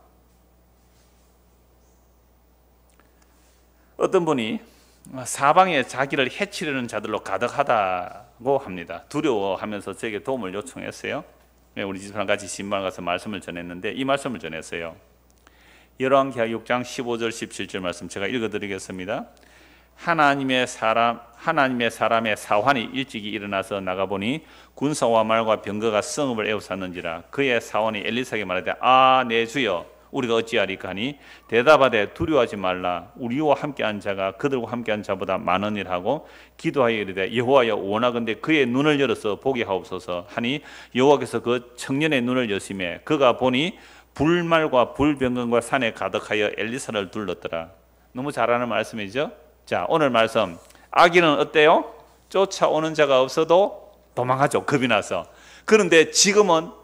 어떤 분이 어, 사방에 자기를 해치려는 자들로 가득하다고 합니다. 두려워하면서 제게 도움을 요청했어요. 네, 우리 집사람 같이 신방 가서 말씀을 전했는데 이 말씀을 전했어요. 열왕기하 6장 15절 17절 말씀 제가 읽어드리겠습니다. 하나님의 사람 하나님의 사람의 사환이 일찍이 일어나서 나가 보니 군사와 말과 병거가 성읍을 에우쌌는지라 그의 사원이 엘리사에게 말하되 아내 주여 우리가 어찌하리까니 대답하되 두려워하지 말라 우리와 함께한 자가 그들과 함께한 자보다 많으니라고 기도하여 이르되 여호와여 원하건대 그의 눈을 열어서 보게 하옵소서 하니 여호와께서 그 청년의 눈을 여심해 그가 보니 불말과 불병근과 산에 가득하여 엘리사를 둘렀더라 너무 잘하는 말씀이죠 자 오늘 말씀 아기는 어때요? 쫓아오는 자가 없어도 도망하죠 겁이 나서 그런데 지금은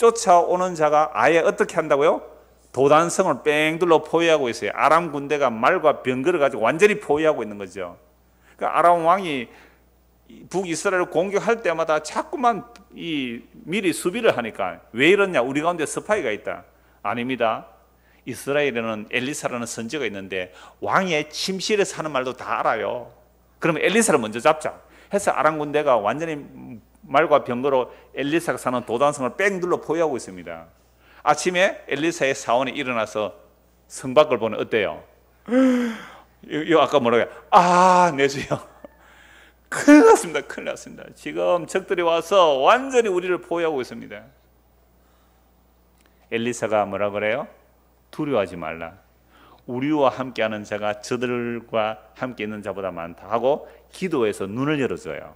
쫓아오는 자가 아예 어떻게 한다고요? 도단성을 뺑 둘러 포위하고 있어요. 아람 군대가 말과 병거를 가지고 완전히 포위하고 있는 거죠. 그러니까 아람 왕이 북이스라엘을 공격할 때마다 자꾸만 이 미리 수비를 하니까 왜 이러냐? 우리 가운데 스파이가 있다. 아닙니다. 이스라엘에는 엘리사라는 선지가 있는데 왕의 침실에 사는 말도 다 알아요. 그럼 엘리사를 먼저 잡자. 해서 아람 군대가 완전히 말과 병거로 엘리사가 사는 도단성을 뺑 둘러 포위하고 있습니다. 아침에 엘리사의 사원이 일어나서 성 밖을 보는 어때요? 이 아까 뭐라고 아, 내 주여. 큰일 났습니다. 큰일 났습니다. 지금 적들이 와서 완전히 우리를 포위하고 있습니다. 엘리사가 뭐라 그래요? 두려워하지 말라. 우리와 함께하는 자가 저들과 함께 있는 자보다 많다 하고 기도해서 눈을 열어줘요.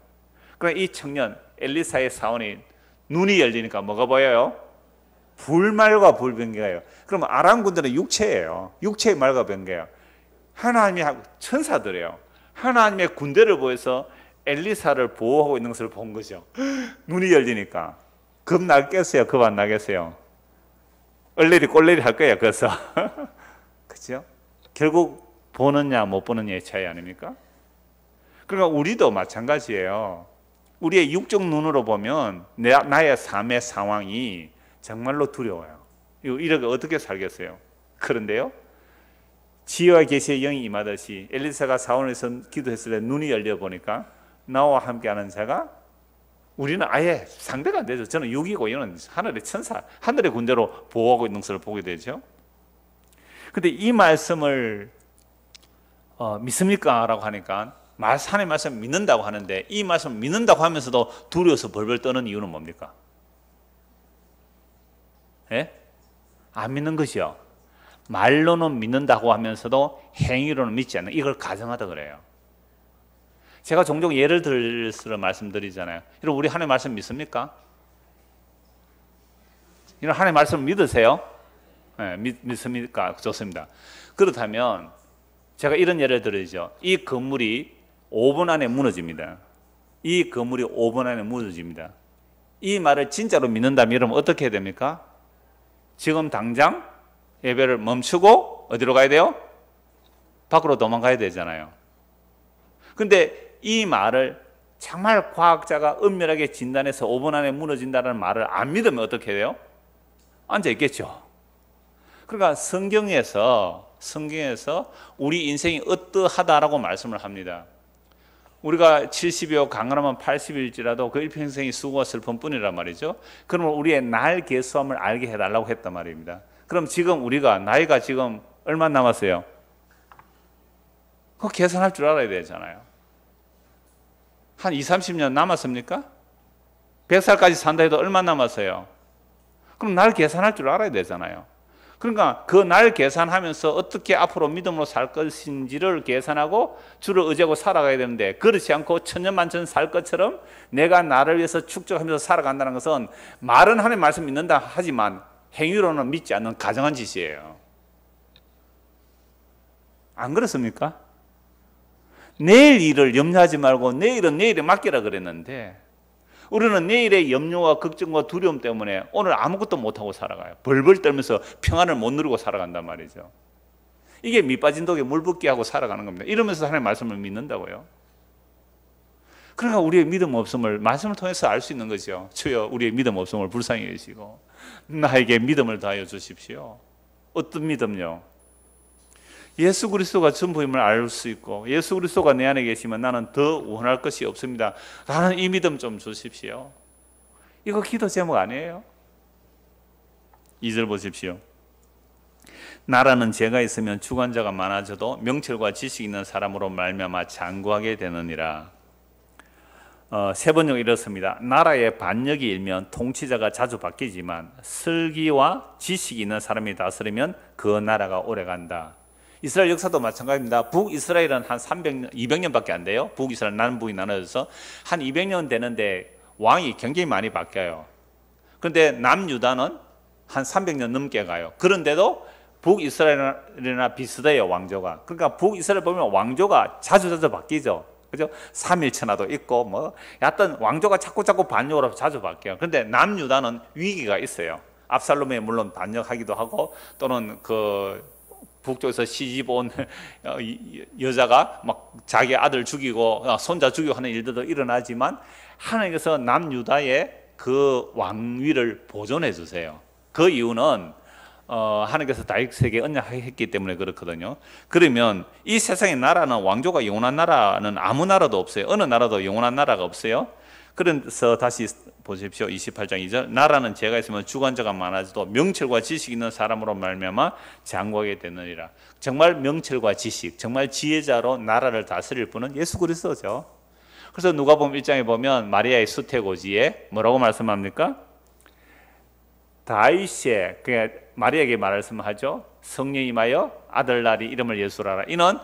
그러니까 이 청년 엘리사의 사원이 눈이 열리니까 뭐가 보여요? 불말과 불변개예요. 그럼 아람군들은 육체예요. 육체의 말과 변개예요. 하나님이 천사들이에요. 하나님의 군대를 보여서 엘리사를 보호하고 있는 것을 본 거죠. 눈이 열리니까 겁 나겠어요. 겁 안 나겠어요. 얼레리 꼴레리 할 거예요. 그래서 그죠? 결국 보느냐 못 보느냐의 차이 아닙니까? 그러니까 우리도 마찬가지예요. 우리의 육적 눈으로 보면 내, 나의 삶의 상황이 정말로 두려워요. 이렇게 어떻게 살겠어요? 그런데요. 지혜와 계시의 영이 임하듯이 엘리사가 사원에서 기도했을 때 눈이 열려 보니까 나와 함께하는 자가 우리는 아예 상대가 안 되죠. 저는 육이고 이는 하늘의 천사, 하늘의 군대로 보호하고 있는 것을 보게 되죠. 근데 이 말씀을 어, 믿습니까? 라고 하니까 하나님 말씀 믿는다고 하는데 이 말씀 믿는다고 하면서도 두려워서 벌벌 떠는 이유는 뭡니까? 예? 안 믿는 것이요. 말로는 믿는다고 하면서도 행위로는 믿지 않는 이걸 가정하다 그래요. 제가 종종 예를 들으러 말씀드리잖아요. 여러분 우리 하나님 말씀 믿습니까? 이런 하나님 말씀 믿으세요? 네, 믿, 믿습니까? 좋습니다. 그렇다면 제가 이런 예를 들죠이 건물이 5분 안에 무너집니다. 이 건물이 5분 안에 무너집니다. 이 말을 진짜로 믿는다면 이러면 어떻게 해야 됩니까? 지금 당장 예배를 멈추고 어디로 가야 돼요? 밖으로 도망가야 되잖아요. 근데 이 말을 정말 과학자가 은밀하게 진단해서 5분 안에 무너진다는 말을 안 믿으면 어떻게 돼요? 앉아 있겠죠. 그러니까 성경에서 성경에서 우리 인생이 어떠하다라고 말씀을 합니다. 우리가 70이요 강하면 80일지라도 그 일평생이 수고와 슬픔 뿐이란 말이죠. 그러면 우리의 날 개수함을 알게 해달라고 했단 말입니다. 그럼 지금 우리가 나이가 지금 얼마 남았어요? 그거 계산할 줄 알아야 되잖아요. 한 2, 30년 남았습니까? 100살까지 산다 해도 얼마 남았어요? 그럼 날 계산할 줄 알아야 되잖아요. 그러니까 그 날 계산하면서 어떻게 앞으로 믿음으로 살 것인지를 계산하고 주를 의지하고 살아가야 되는데 그렇지 않고 천년만천 살 것처럼 내가 나를 위해서 축적하면서 살아간다는 것은 말은 하나님 말씀 믿는다 하지만 행위로는 믿지 않는 가정한 짓이에요. 안 그렇습니까? 내일 일을 염려하지 말고 내일은 내일에 맡기라 그랬는데 우리는 내일의 염려와 걱정과 두려움 때문에 오늘 아무것도 못하고 살아가요. 벌벌 떨면서 평안을 못누르고 살아간단 말이죠. 이게 밑빠진 독에 물붓기 하고 살아가는 겁니다. 이러면서 하나님의 말씀을 믿는다고요. 그러니까 우리의 믿음 없음을 말씀을 통해서 알 수 있는 거죠. 주여 우리의 믿음 없음을 불쌍히 여시고 나에게 믿음을 더하여 주십시오. 어떤 믿음요? 예수 그리스도가 전부임을 알 수 있고 예수 그리스도가 내 안에 계시면 나는 더 원할 것이 없습니다. 라는 이 믿음 좀 주십시오. 이거 기도 제목 아니에요? 2절 보십시오. 나라는 죄가 있으면 주관자가 많아져도 명철과 지식 있는 사람으로 말미암아 장구하게 되느니라. 어, 세 번역 이렇습니다. 나라의 반역이 일면 통치자가 자주 바뀌지만 슬기와 지식 있는 사람이 다스리면 그 나라가 오래간다. 이스라엘 역사도 마찬가지입니다. 북이스라엘은 한 300년, 200년밖에 안 돼요. 북이스라엘, 남북이 나눠져서 한 200년 되는데 왕이 굉장히 많이 바뀌어요. 그런데 남유다는 한 300년 넘게 가요. 그런데도 북이스라엘이나 비슷해요, 왕조가. 그러니까 북이스라엘 보면 왕조가 자주자주 바뀌죠. 그죠? 3일천하도 있고, 뭐, 하여 왕조가 자꾸자꾸 반역으로 자주 바뀌어요. 근데 남유다는 위기가 있어요. 압살롬에 물론 반역하기도 하고, 또는 그 북쪽에서 시집 온 어, 여자가 막 자기 아들 죽이고 아, 손자 죽이고 하는 일들도 일어나지만 하나님께서 남유다의 그 왕위를 보존해 주세요. 그 이유는 어, 하나님께서 다윗에게 언약했기 때문에 그렇거든요. 그러면 이 세상의 나라는 왕조가 영원한 나라는 아무 나라도 없어요. 어느 나라도 영원한 나라가 없어요. 그래서 다시 보십시오. 28장 2절. 나라는 죄가 있으면 주관자가 많아지도 명철과 지식 있는 사람으로 말미암아 장구하게 되느니라. 정말 명철과 지식, 정말 지혜자로 나라를 다스릴 분은 예수 그리스도죠. 그래서 누가복음 1장에 보면 마리아의 수태고지에 뭐라고 말씀합니까? 다윗의 그냥 마리아에게 말씀하죠. 성령이 마여 아들 날이 이름을 예수라라. 이는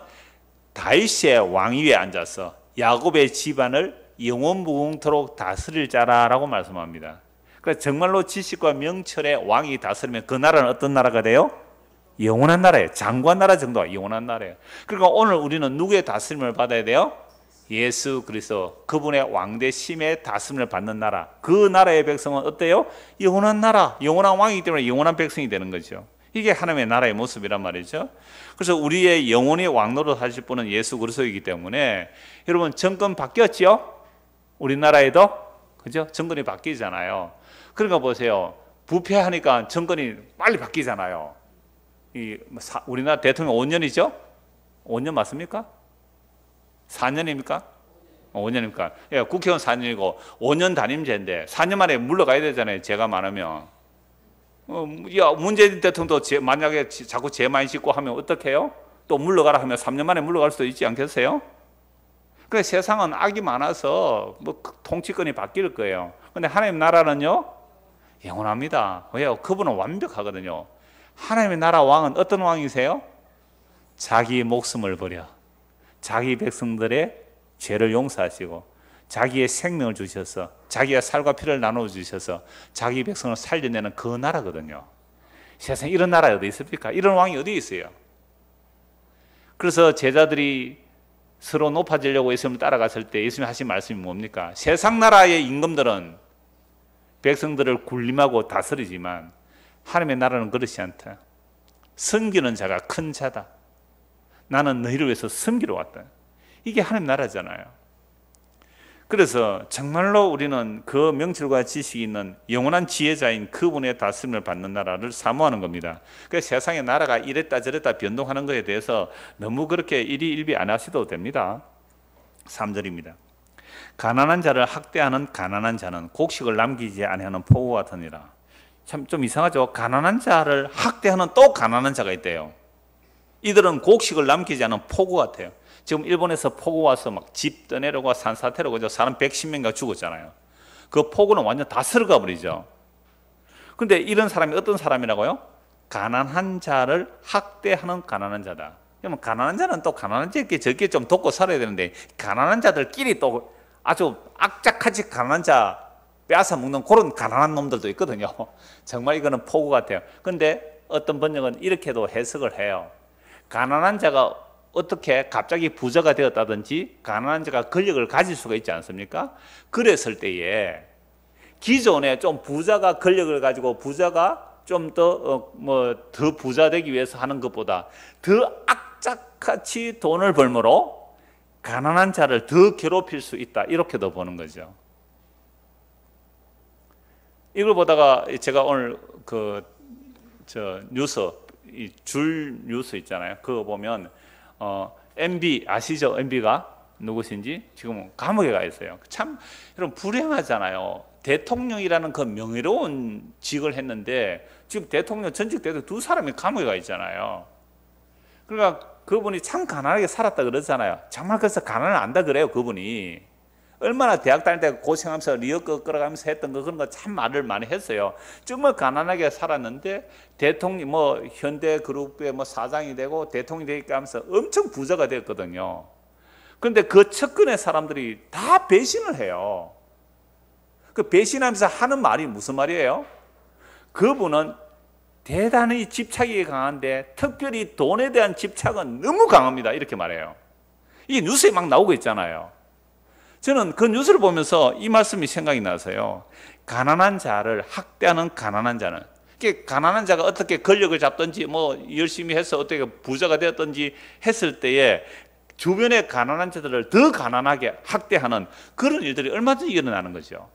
다윗의 왕위에 앉아서 야곱의 집안을 영원무궁토록 다스릴 자라라고 말씀합니다. 그러니까 정말로 지식과 명철의 왕이 다스리면 그 나라는 어떤 나라가 돼요? 영원한 나라예요. 장관 나라 정도가 영원한 나라예요. 그러니까 오늘 우리는 누구의 다스림을 받아야 돼요? 예수 그리스도 그분의 왕대심의 다스림을 받는 나라. 그 나라의 백성은 어때요? 영원한 나라, 영원한 왕이기 때문에 영원한 백성이 되는 거죠. 이게 하나님의 나라의 모습이란 말이죠. 그래서 우리의 영원히 왕노로 하실 분은 예수 그리스도이기 때문에 여러분 정권 바뀌었지 우리나라에도 그죠? 정권이 바뀌잖아요. 그러니까 보세요. 부패하니까 정권이 빨리 바뀌잖아요. 이 사, 우리나라 대통령 5년이죠? 5년 맞습니까? 4년입니까? 5년입니까? 예, 국회의원 4년이고 5년 단임제인데 4년 만에 물러가야 되잖아요. 제가 많으면. 어, 야, 문재인 대통령도 제, 만약에 지, 자꾸 제 많이 짓고 하면 어떡해요? 또 물러가라 하면 3년 만에 물러갈 수도 있지 않겠어요? 그래 세상은 악이 많아서 뭐 그 통치권이 바뀔 거예요. 근데 하나님 나라는요, 영원합니다. 왜요? 그분은 완벽하거든요. 하나님의 나라 왕은 어떤 왕이세요? 자기 목숨을 버려. 자기 백성들의 죄를 용서하시고, 자기의 생명을 주셔서, 자기의 살과 피를 나눠 주셔서, 자기 백성을 살려내는 그 나라거든요. 세상에 이런 나라 어디 있습니까? 이런 왕이 어디 있어요? 그래서 제자들이 서로 높아지려고 예수님을 따라갔을 때 예수님이 하신 말씀이 뭡니까? 세상 나라의 임금들은 백성들을 군림하고 다스리지만 하나님의 나라는 그렇지 않다. 섬기는 자가 큰 자다. 나는 너희를 위해서 섬기러 왔다. 이게 하나님 나라잖아요. 그래서 정말로 우리는 그 명철과 지식이 있는 영원한 지혜자인 그분의 다스림을 받는 나라를 사모하는 겁니다. 그 세상의 나라가 이랬다 저랬다 변동하는 것에 대해서 너무 그렇게 일희일비 안 하셔도 됩니다. 3절입니다. 가난한 자를 학대하는 가난한 자는 곡식을 남기지 아니하는 포구 같으니라. 참 좀 이상하죠. 가난한 자를 학대하는 또 가난한 자가 있대요. 이들은 곡식을 남기지 않은 포구 같아요. 지금 일본에서 폭우 와서 막 집 떠내려고 산사태로 그죠? 사람 110명가 죽었잖아요. 그 폭우는 완전 다 쓸어가 버리죠. 근데 이런 사람이 어떤 사람이라고요? 가난한 자를 학대하는 가난한 자다. 그러면 가난한 자는 또 가난한 자에게 저게 좀 돕고 살아야 되는데 가난한 자들끼리 또 아주 악착같이 가난한 자 빼앗아 먹는 그런 가난한 놈들도 있거든요. 정말 이거는 폭우 같아요. 근데 어떤 번역은 이렇게도 해석을 해요. 가난한 자가 어떻게 갑자기 부자가 되었다든지 가난한 자가 권력을 가질 수가 있지 않습니까? 그랬을 때에 기존에 좀 부자가 권력을 가지고 부자가 좀더 어, 뭐더 부자 되기 위해서 하는 것보다 더 악착같이 돈을 벌므로 가난한 자를 더 괴롭힐 수 있다 이렇게도 보는 거죠. 이걸 보다가 제가 오늘 그 저 뉴스 줄 뉴스 있잖아요. 그거 보면 어, MB 아시죠? MB가 누구신지 지금 감옥에 가 있어요. 참 여러분 불행하잖아요. 대통령이라는 그 명예로운 직을 했는데 지금 대통령 전직 대통두 사람이 감옥에 가 있잖아요. 그러니까 그분이 참 가난하게 살았다 그러잖아요. 정말 그래서 가난을 안다 그래요 그분이. 얼마나 대학 다닐 때 고생하면서 리어거 끌어가면서 했던 거 그런 거 참 말을 많이 했어요. 정말 가난하게 살았는데 대통령 뭐 현대그룹의 뭐 사장이 되고 대통령이 되니까 하면서 엄청 부자가 되었거든요. 그런데 그 측근의 사람들이 다 배신을 해요. 그 배신하면서 하는 말이 무슨 말이에요? 그분은 대단히 집착이 강한데 특별히 돈에 대한 집착은 너무 강합니다. 이렇게 말해요. 이 뉴스에 막 나오고 있잖아요. 저는 그 뉴스를 보면서 이 말씀이 생각이 나서요. 가난한 자를 학대하는 가난한 자는 가난한 자가 어떻게 권력을 잡든지 뭐 열심히 해서 어떻게 부자가 되었든지 했을 때에 주변의 가난한 자들을 더 가난하게 학대하는 그런 일들이 얼마든지 일어나는 거죠.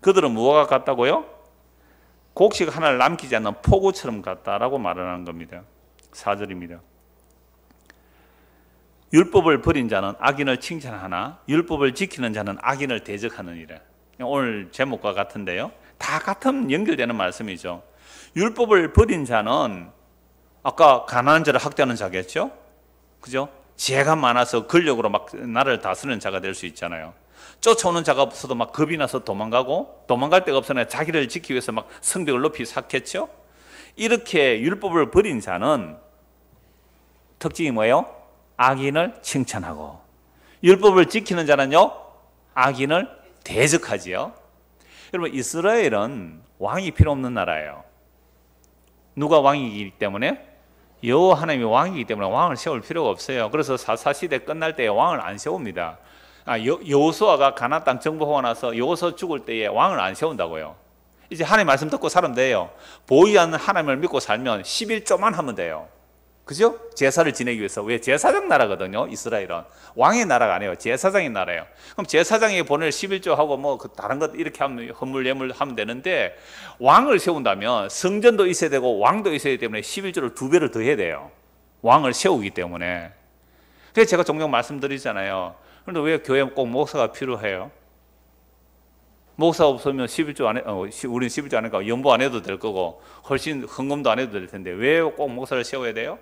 그들은 무엇 같다고요? 곡식 하나를 남기지 않는 폭우처럼 같다라고 말하는 겁니다. 4절입니다. 율법을 버린 자는 악인을 칭찬하나 율법을 지키는 자는 악인을 대적하느니라. 오늘 제목과 같은데요. 다 같은 연결되는 말씀이죠. 율법을 버린 자는 아까 가난한 자를 학대하는 자겠죠? 그죠? 지혜가 많아서 근력으로 막 나를 다스리는 자가 될 수 있잖아요. 쫓아오는 자가 없어도 막 겁이 나서 도망가고 도망갈 데가 없으나 자기를 지키기 위해서 막 성벽을 높이 삭했죠? 이렇게 율법을 버린 자는 특징이 뭐예요? 악인을 칭찬하고 율법을 지키는 자는요 악인을 대적하지요. 여러분 이스라엘은 왕이 필요 없는 나라예요. 누가 왕이기 때문에 여호와 하나님이 왕이기 때문에 왕을 세울 필요가 없어요. 그래서 사사 시대 끝날 때 왕을 안 세웁니다. 아, 여호수아가 가나안 땅 정복하고 나서 여호수아 죽을 때에 왕을 안 세운다고요. 이제 하나님 말씀 듣고 살면 돼요. 보이하는 하나님을 믿고 살면 11조만 하면 돼요. 그죠? 제사를 지내기 위해서. 왜? 제사장 나라거든요, 이스라엘은. 왕의 나라가 아니에요. 제사장의 나라예요. 그럼 제사장이 보낼 11조하고 뭐 그 다른 것 이렇게 하면, 헌물, 예물 하면 되는데, 왕을 세운다면 성전도 있어야 되고 왕도 있어야 되기 때문에 11조를 두 배를 더 해야 돼요. 왕을 세우기 때문에. 그래서 제가 종종 말씀드리잖아요. 그런데 왜 교회 꼭 목사가 필요해요? 목사 없으면 11조 안 해, 어, 우리는 11조 안해 연보 안 해도 될 거고, 훨씬 헌금도 안 해도 될 텐데, 왜 꼭 목사를 세워야 돼요?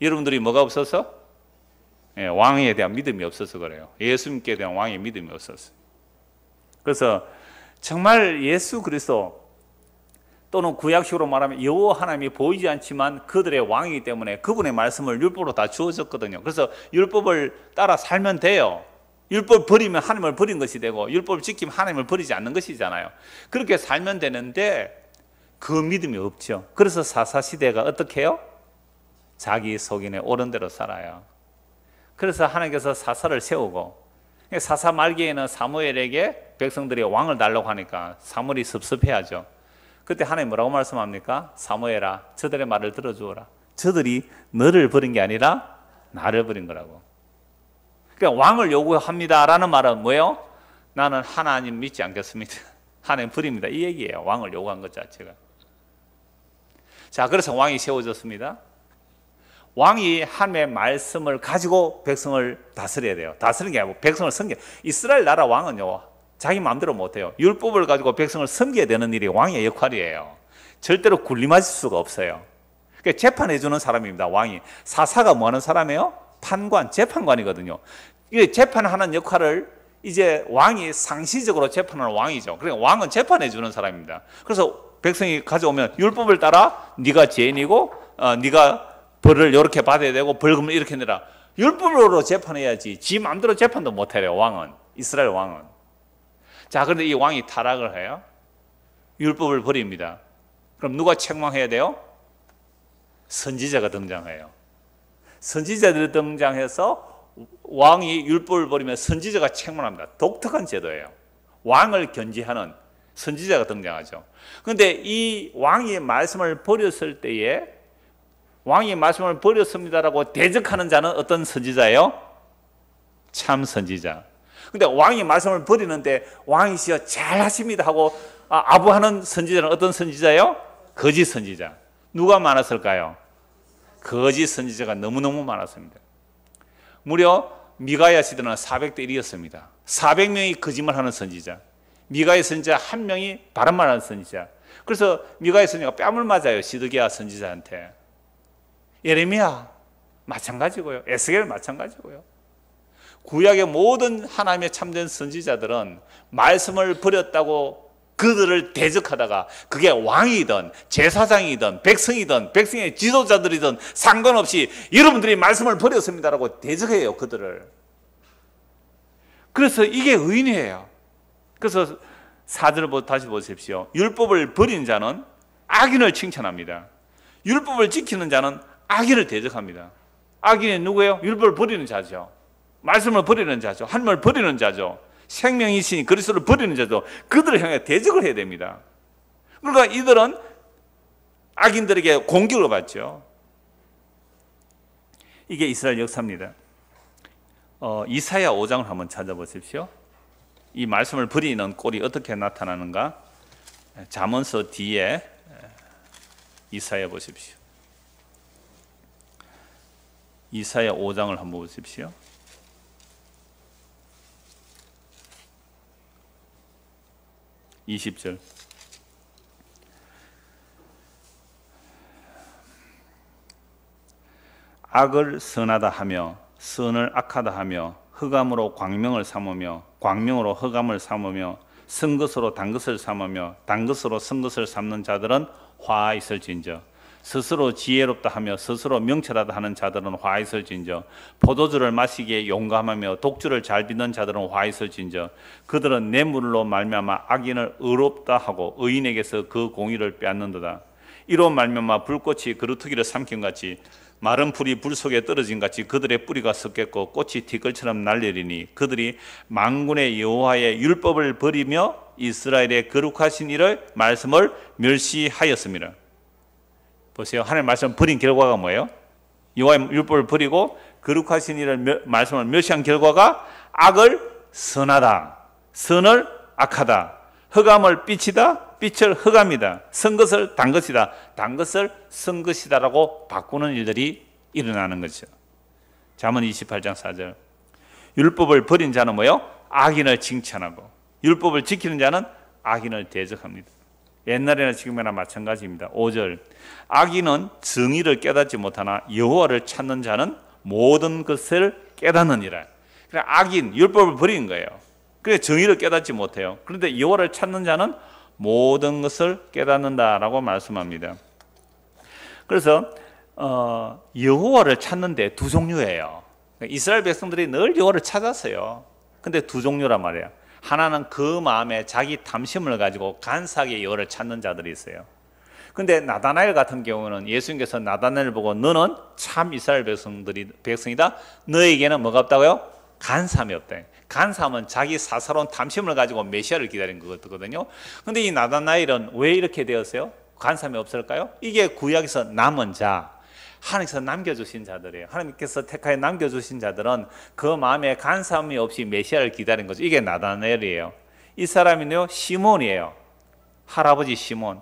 여러분들이 뭐가 없어서? 예, 왕에 대한 믿음이 없어서 그래요. 예수님께 대한 왕의 믿음이 없어서. 그래서 정말 예수 그리스도 또는 구약식으로 말하면 여호와 하나님이 보이지 않지만 그들의 왕이기 때문에 그분의 말씀을 율법으로 다 주어졌거든요. 그래서 율법을 따라 살면 돼요. 율법 버리면 하나님을 버린 것이 되고 율법 지키면 하나님을 버리지 않는 것이잖아요. 그렇게 살면 되는데 그 믿음이 없죠. 그래서 사사시대가 어떻게 해 자기 속인에 옳은 대로 살아요. 그래서 하나님께서 사사를 세우고 그러니까 사사 말기에는 사무엘에게 백성들이 왕을 달라고 하니까 사무엘이 섭섭해하죠. 그때 하나님 뭐라고 말씀합니까? 사무엘아 저들의 말을 들어주어라. 저들이 너를 버린 게 아니라 나를 버린 거라고. 그러니까 왕을 요구합니다라는 말은 뭐예요? 나는 하나님 믿지 않겠습니다. 하나님 버립니다. 이 얘기예요. 왕을 요구한 것 자체가. 자, 그래서 왕이 세워졌습니다. 왕이 하나님의 말씀을 가지고 백성을 다스려야 돼요. 다스리는 게 아니고 백성을 섬겨. 이스라엘 나라 왕은요. 자기 마음대로 못 해요. 율법을 가지고 백성을 섬겨야 되는 일이 왕의 역할이에요. 절대로 군림하실 수가 없어요. 그러니까 재판해 주는 사람입니다. 왕이. 사사가 뭐 하는 사람이에요? 판관, 재판관이거든요. 이게 재판하는 역할을 이제 왕이 상시적으로 재판하는 왕이죠. 그러니까 왕은 재판해 주는 사람입니다. 그래서 백성이 가져오면 율법을 따라 네가 죄인이고 어, 네가 벌을 이렇게 받아야 되고 벌금을 이렇게 내라. 율법으로 재판해야지. 지 마음대로 재판도 못해요, 왕은. 이스라엘 왕은. 자, 그런데 이 왕이 타락을 해요. 율법을 버립니다. 그럼 누가 책망해야 돼요? 선지자가 등장해요. 선지자들이 등장해서 왕이 율법을 버리면 선지자가 책망합니다. 독특한 제도예요. 왕을 견지하는 선지자가 등장하죠. 그런데 이 왕이 말씀을 버렸을 때에 왕이 말씀을 버렸습니다라고 대적하는 자는 어떤 선지자예요? 참 선지자. 근데 왕이 말씀을 버리는데 왕이시여 잘 하십니다 하고 아, 부하는 선지자는 어떤 선지자예요? 거짓 선지자. 누가 많았을까요? 거짓 선지자가 너무너무 많았습니다. 무려 미가야 시대는 400대 1이었습니다. 400명이 거짓말하는 선지자. 미가의 선지자 한 명이 바른 말하는 선지자. 그래서 미가의 선지자가 뺨을 맞아요. 시드기야 선지자한테. 예레미야 마찬가지고요. 에스겔 마찬가지고요. 구약의 모든 하나님의 참된 선지자들은 말씀을 버렸다고 그들을 대적하다가 그게 왕이든 제사장이든 백성이든 백성의 지도자들이든 상관없이 여러분들이 말씀을 버렸습니다라고 대적해요 그들을. 그래서 이게 의인이에요. 그래서 사절부 다시 보십시오. 율법을 버린 자는 악인을 칭찬합니다. 율법을 지키는 자는 악인을 대적합니다. 악인이 누구예요? 율법을 버리는 자죠. 말씀을 버리는 자죠. 하나을 버리는 자죠. 생명이신 그리스도를 버리는 자죠. 그들을 향해 대적을 해야 됩니다. 그러니까 이들은 악인들에게 공격을 받죠. 이게 이스라엘 역사입니다. 어, 이사야 5장을 한번 찾아보십시오. 이 말씀을 버리는 꼴이 어떻게 나타나는가? 잠언서 뒤에 이사야 보십시오. 이사야 5장을 한번 보십시오. 이십 절 악을 선하다 하며 선을 악하다 하며 흑암으로 광명을 삼으며 광명으로 흑암을 삼으며 쓴 것으로 단 것을 삼으며 단 것으로 쓴 것을 삼는 자들은 화 있을진저 스스로 지혜롭다 하며 스스로 명철하다 하는 자들은 화 있을진저 포도주를 마시기에 용감하며 독주를 잘 빚는 자들은 화 있을진저 그들은 뇌물로 말미암아 악인을 의롭다 하고 의인에게서 그 공의를 빼앗는도다 이로 말미암아 불꽃이 그루터기를 삼킨 같이 마른 풀이 불 속에 떨어진 같이 그들의 뿌리가 섞였고 꽃이 티끌처럼 날리리니 그들이 망군의 여호와의 율법을 버리며 이스라엘의 거룩하신 이를 말씀을 멸시하였습니다. 보세요. 하나님 말씀 버린 결과가 뭐예요? 요의 율법을 버리고 거룩하신 이를 말씀을 멸시한 결과가 악을 선하다, 선을 악하다, 흑암을 빛이다, 빛을 흑암이다, 선 것을 단 것이다, 단 것을 선 것이다라고 바꾸는 일들이 일어나는 거죠. 잠언 28장 4절. 율법을 버린 자는 뭐요? 악인을 칭찬하고 율법을 지키는 자는 악인을 대적합니다. 옛날이나 지금이나 마찬가지입니다. 5절. 악인은 정의를 깨닫지 못하나 여호와를 찾는 자는 모든 것을 깨닫느니라. 악인 율법을 버린 거예요. 그래 정의를 깨닫지 못해요. 그런데 여호와를 찾는 자는 모든 것을 깨닫는다라고 말씀합니다. 그래서 어, 여호와를 찾는데 두 종류예요. 그러니까 이스라엘 백성들이 늘 여호와를 찾았어요. 근데 두 종류란 말이에요. 하나는 그 마음에 자기 탐심을 가지고 간사하게 여를 찾는 자들이 있어요. 근데 나다나엘 같은 경우는 예수님께서 나다나엘 보고 너는 참 이스라엘 백성들이 백성이다. 너에게는 뭐가 없다고요? 간삼이 없다. 간삼은 자기 사사로운 탐심을 가지고 메시아를 기다린 거거든요. 근데 이 나다나엘은 왜 이렇게 되었어요? 간삼이 없을까요? 이게 구약에서 남은 자, 하나님께서 남겨주신 자들이에요. 하나님께서 택하여 남겨주신 자들은 그 마음에 간사함이 없이 메시아를 기다린 거죠. 이게 나다넬이에요. 이 사람은요, 시몬이에요. 할아버지 시몬.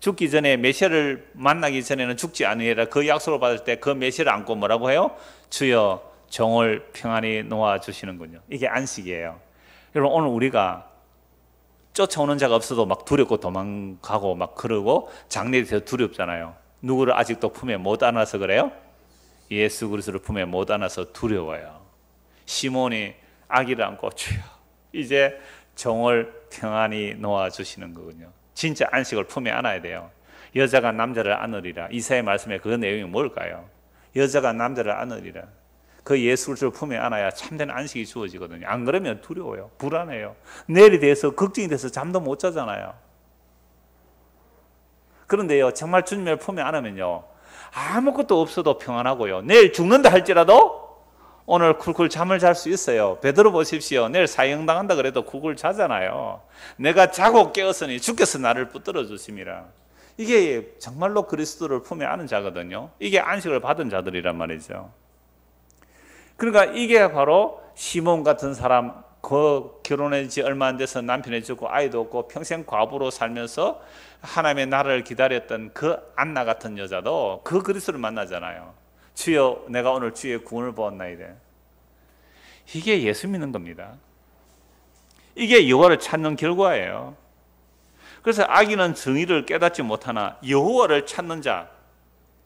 죽기 전에 메시아를 만나기 전에는 죽지 않으리라 그 약속을 받을 때 그 메시아를 안고 뭐라고 해요? 주여 종을 평안히 놓아 주시는군요. 이게 안식이에요. 여러분 오늘 우리가 쫓아오는 자가 없어도 막 두렵고 도망가고 막 그러고 장례에 대해서 두렵잖아요. 누구를 아직도 품에 못 안아서 그래요? 예수 그리스도를 품에 못 안아서 두려워요. 시몬이 아기를 안고 주여 이제 정을 평안히 놓아 주시는 거군요. 진짜 안식을 품에 안아야 돼요. 여자가 남자를 안으리라. 이사의 말씀에 그 내용이 뭘까요? 여자가 남자를 안으리라. 그 예수를 품에 안아야 참된 안식이 주어지거든요. 안 그러면 두려워요. 불안해요. 내일에 대해서 걱정이 돼서 잠도 못 자잖아요. 그런데요, 정말 주님을 품에 안으면요, 아무것도 없어도 평안하고요. 내일 죽는다 할지라도 오늘 쿨쿨 잠을 잘 수 있어요. 베드로 보십시오. 내일 사형당한다 그래도 쿨쿨 자잖아요. 내가 자고 깨었으니 주께서 나를 붙들어 주심이라. 이게 정말로 그리스도를 품에 안은 자거든요. 이게 안식을 받은 자들이란 말이죠. 그러니까 이게 바로 시몬 같은 사람, 그 결혼한 지 얼마 안 돼서 남편이 죽고 아이도 없고 평생 과부로 살면서 하나님의 나라를 기다렸던 그 안나 같은 여자도 그 그리스도를 만나잖아요. 주여 내가 오늘 주의 구원을 보았나이다. 이게 예수 믿는 겁니다. 이게 여호와를 찾는 결과예요. 그래서 악인은 정의를 깨닫지 못하나 여호와를 찾는 자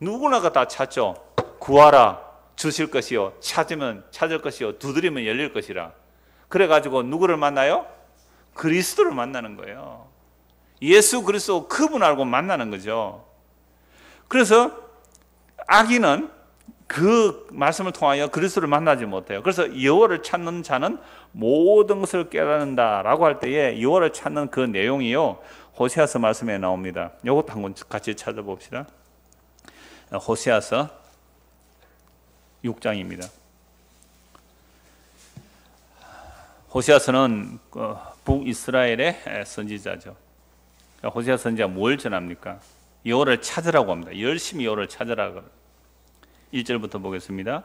누구나가 다 찾죠. 구하라 주실 것이요 찾으면 찾을 것이요 두드리면 열릴 것이라. 그래가지고 누구를 만나요? 그리스도를 만나는 거예요. 예수 그리스도 그분 알고 만나는 거죠. 그래서 악인은 그 말씀을 통하여 그리스도를 만나지 못해요. 그래서 여호를 찾는 자는 모든 것을 깨닫는다라고 할 때에 여호를 찾는 그 내용이요 호세아서 말씀에 나옵니다. 이것도 한번 같이 찾아봅시다. 호세아서 6장입니다. 호세아서는 어, 북이스라엘의 선지자죠. 그러니까 호세아 선지자 뭘 전합니까? 여호를 찾으라고 합니다. 열심히 여호를 찾으라고. 1절부터 보겠습니다.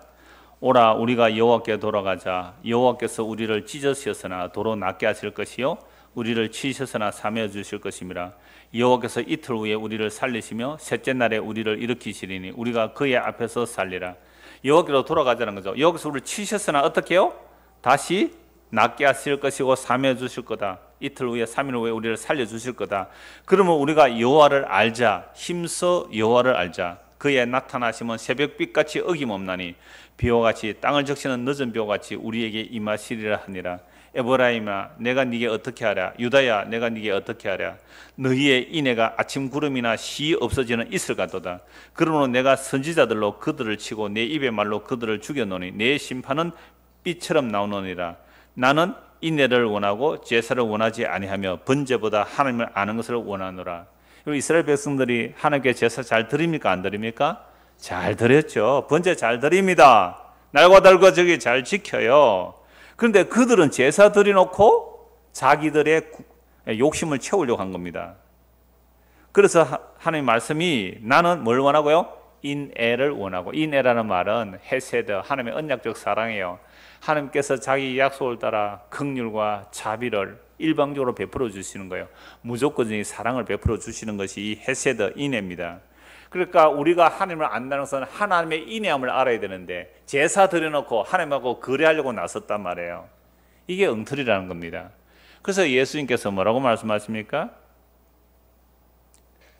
오라 우리가 여호와께 돌아가자 여호와께서 우리를 찢으셨으나 도로 낫게 하실 것이요 우리를 치셨으나 사며 주실 것임이라 여호와께서 이틀 후에 우리를 살리시며 셋째 날에 우리를 일으키시리니 우리가 그의 앞에서 살리라 여호와께로 돌아가자는 거죠 여호와께서 우리를 치셨으나 어떻게요? 다시 낫게 하실 것이고 삼해 주실 거다. 이틀 후에 삼일 후에 우리를 살려 주실 거다. 그러면 우리가 여호와를 알자. 힘써 여호와를 알자. 그의 나타나심은 새벽빛같이 어김없나니 비와 같이 땅을 적시는 늦은 비와 같이 우리에게 임하시리라 하니라. 에버라임아 내가 네게 어떻게 하랴 유다야 내가 네게 어떻게 하랴 너희의 이내가 아침 구름이나 시 없어지는 이슬 같도다 그러므로 내가 선지자들로 그들을 치고 내 입의 말로 그들을 죽여노니 내 심판은 빛처럼 나오느니라 나는 인내를 원하고 제사를 원하지 아니하며 번제보다 하나님을 아는 것을 원하노라. 그리고 이스라엘 백성들이 하나님께 제사 잘 드립니까 안 드립니까? 잘 드렸죠. 번제 잘 드립니다. 날과 달과 저기 잘 지켜요. 그런데 그들은 제사 드려놓고 자기들의 예, 욕심을 채우려고 한 겁니다. 그래서 하나님 말씀이 나는 뭘 원하고요? 인애를 원하고 인애라는 말은 헤세드 하나님의 언약적 사랑이에요. 하나님께서 자기 약속을 따라 극률과 자비를 일방적으로 베풀어 주시는 거예요. 무조건적인 사랑을 베풀어 주시는 것이 이 헤세드 인애입니다. 그러니까 우리가 하나님을 안다는 것은 하나님의 인애함을 알아야 되는데 제사 드려놓고 하나님하고 거래하려고 나섰단 말이에요. 이게 엉터리라는 겁니다. 그래서 예수님께서 뭐라고 말씀하십니까?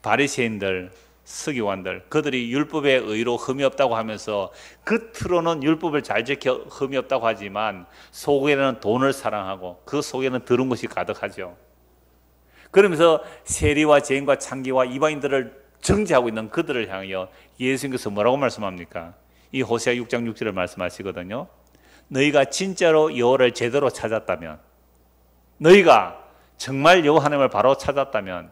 바리새인들 서기관들 그들이 율법에 의로 흠이 없다고 하면서 겉으로는 그 율법을 잘 지켜 흠이 없다고 하지만 속에는 돈을 사랑하고 그 속에는 더러운 것이 가득하죠. 그러면서 세리와 죄인과 창기와 이방인들을 정죄하고 있는 그들을 향하여 예수님께서 뭐라고 말씀합니까? 이 호세아 6장 6절을 말씀하시거든요. 너희가 진짜로 여호를 제대로 찾았다면 너희가 정말 여호 하나님을 바로 찾았다면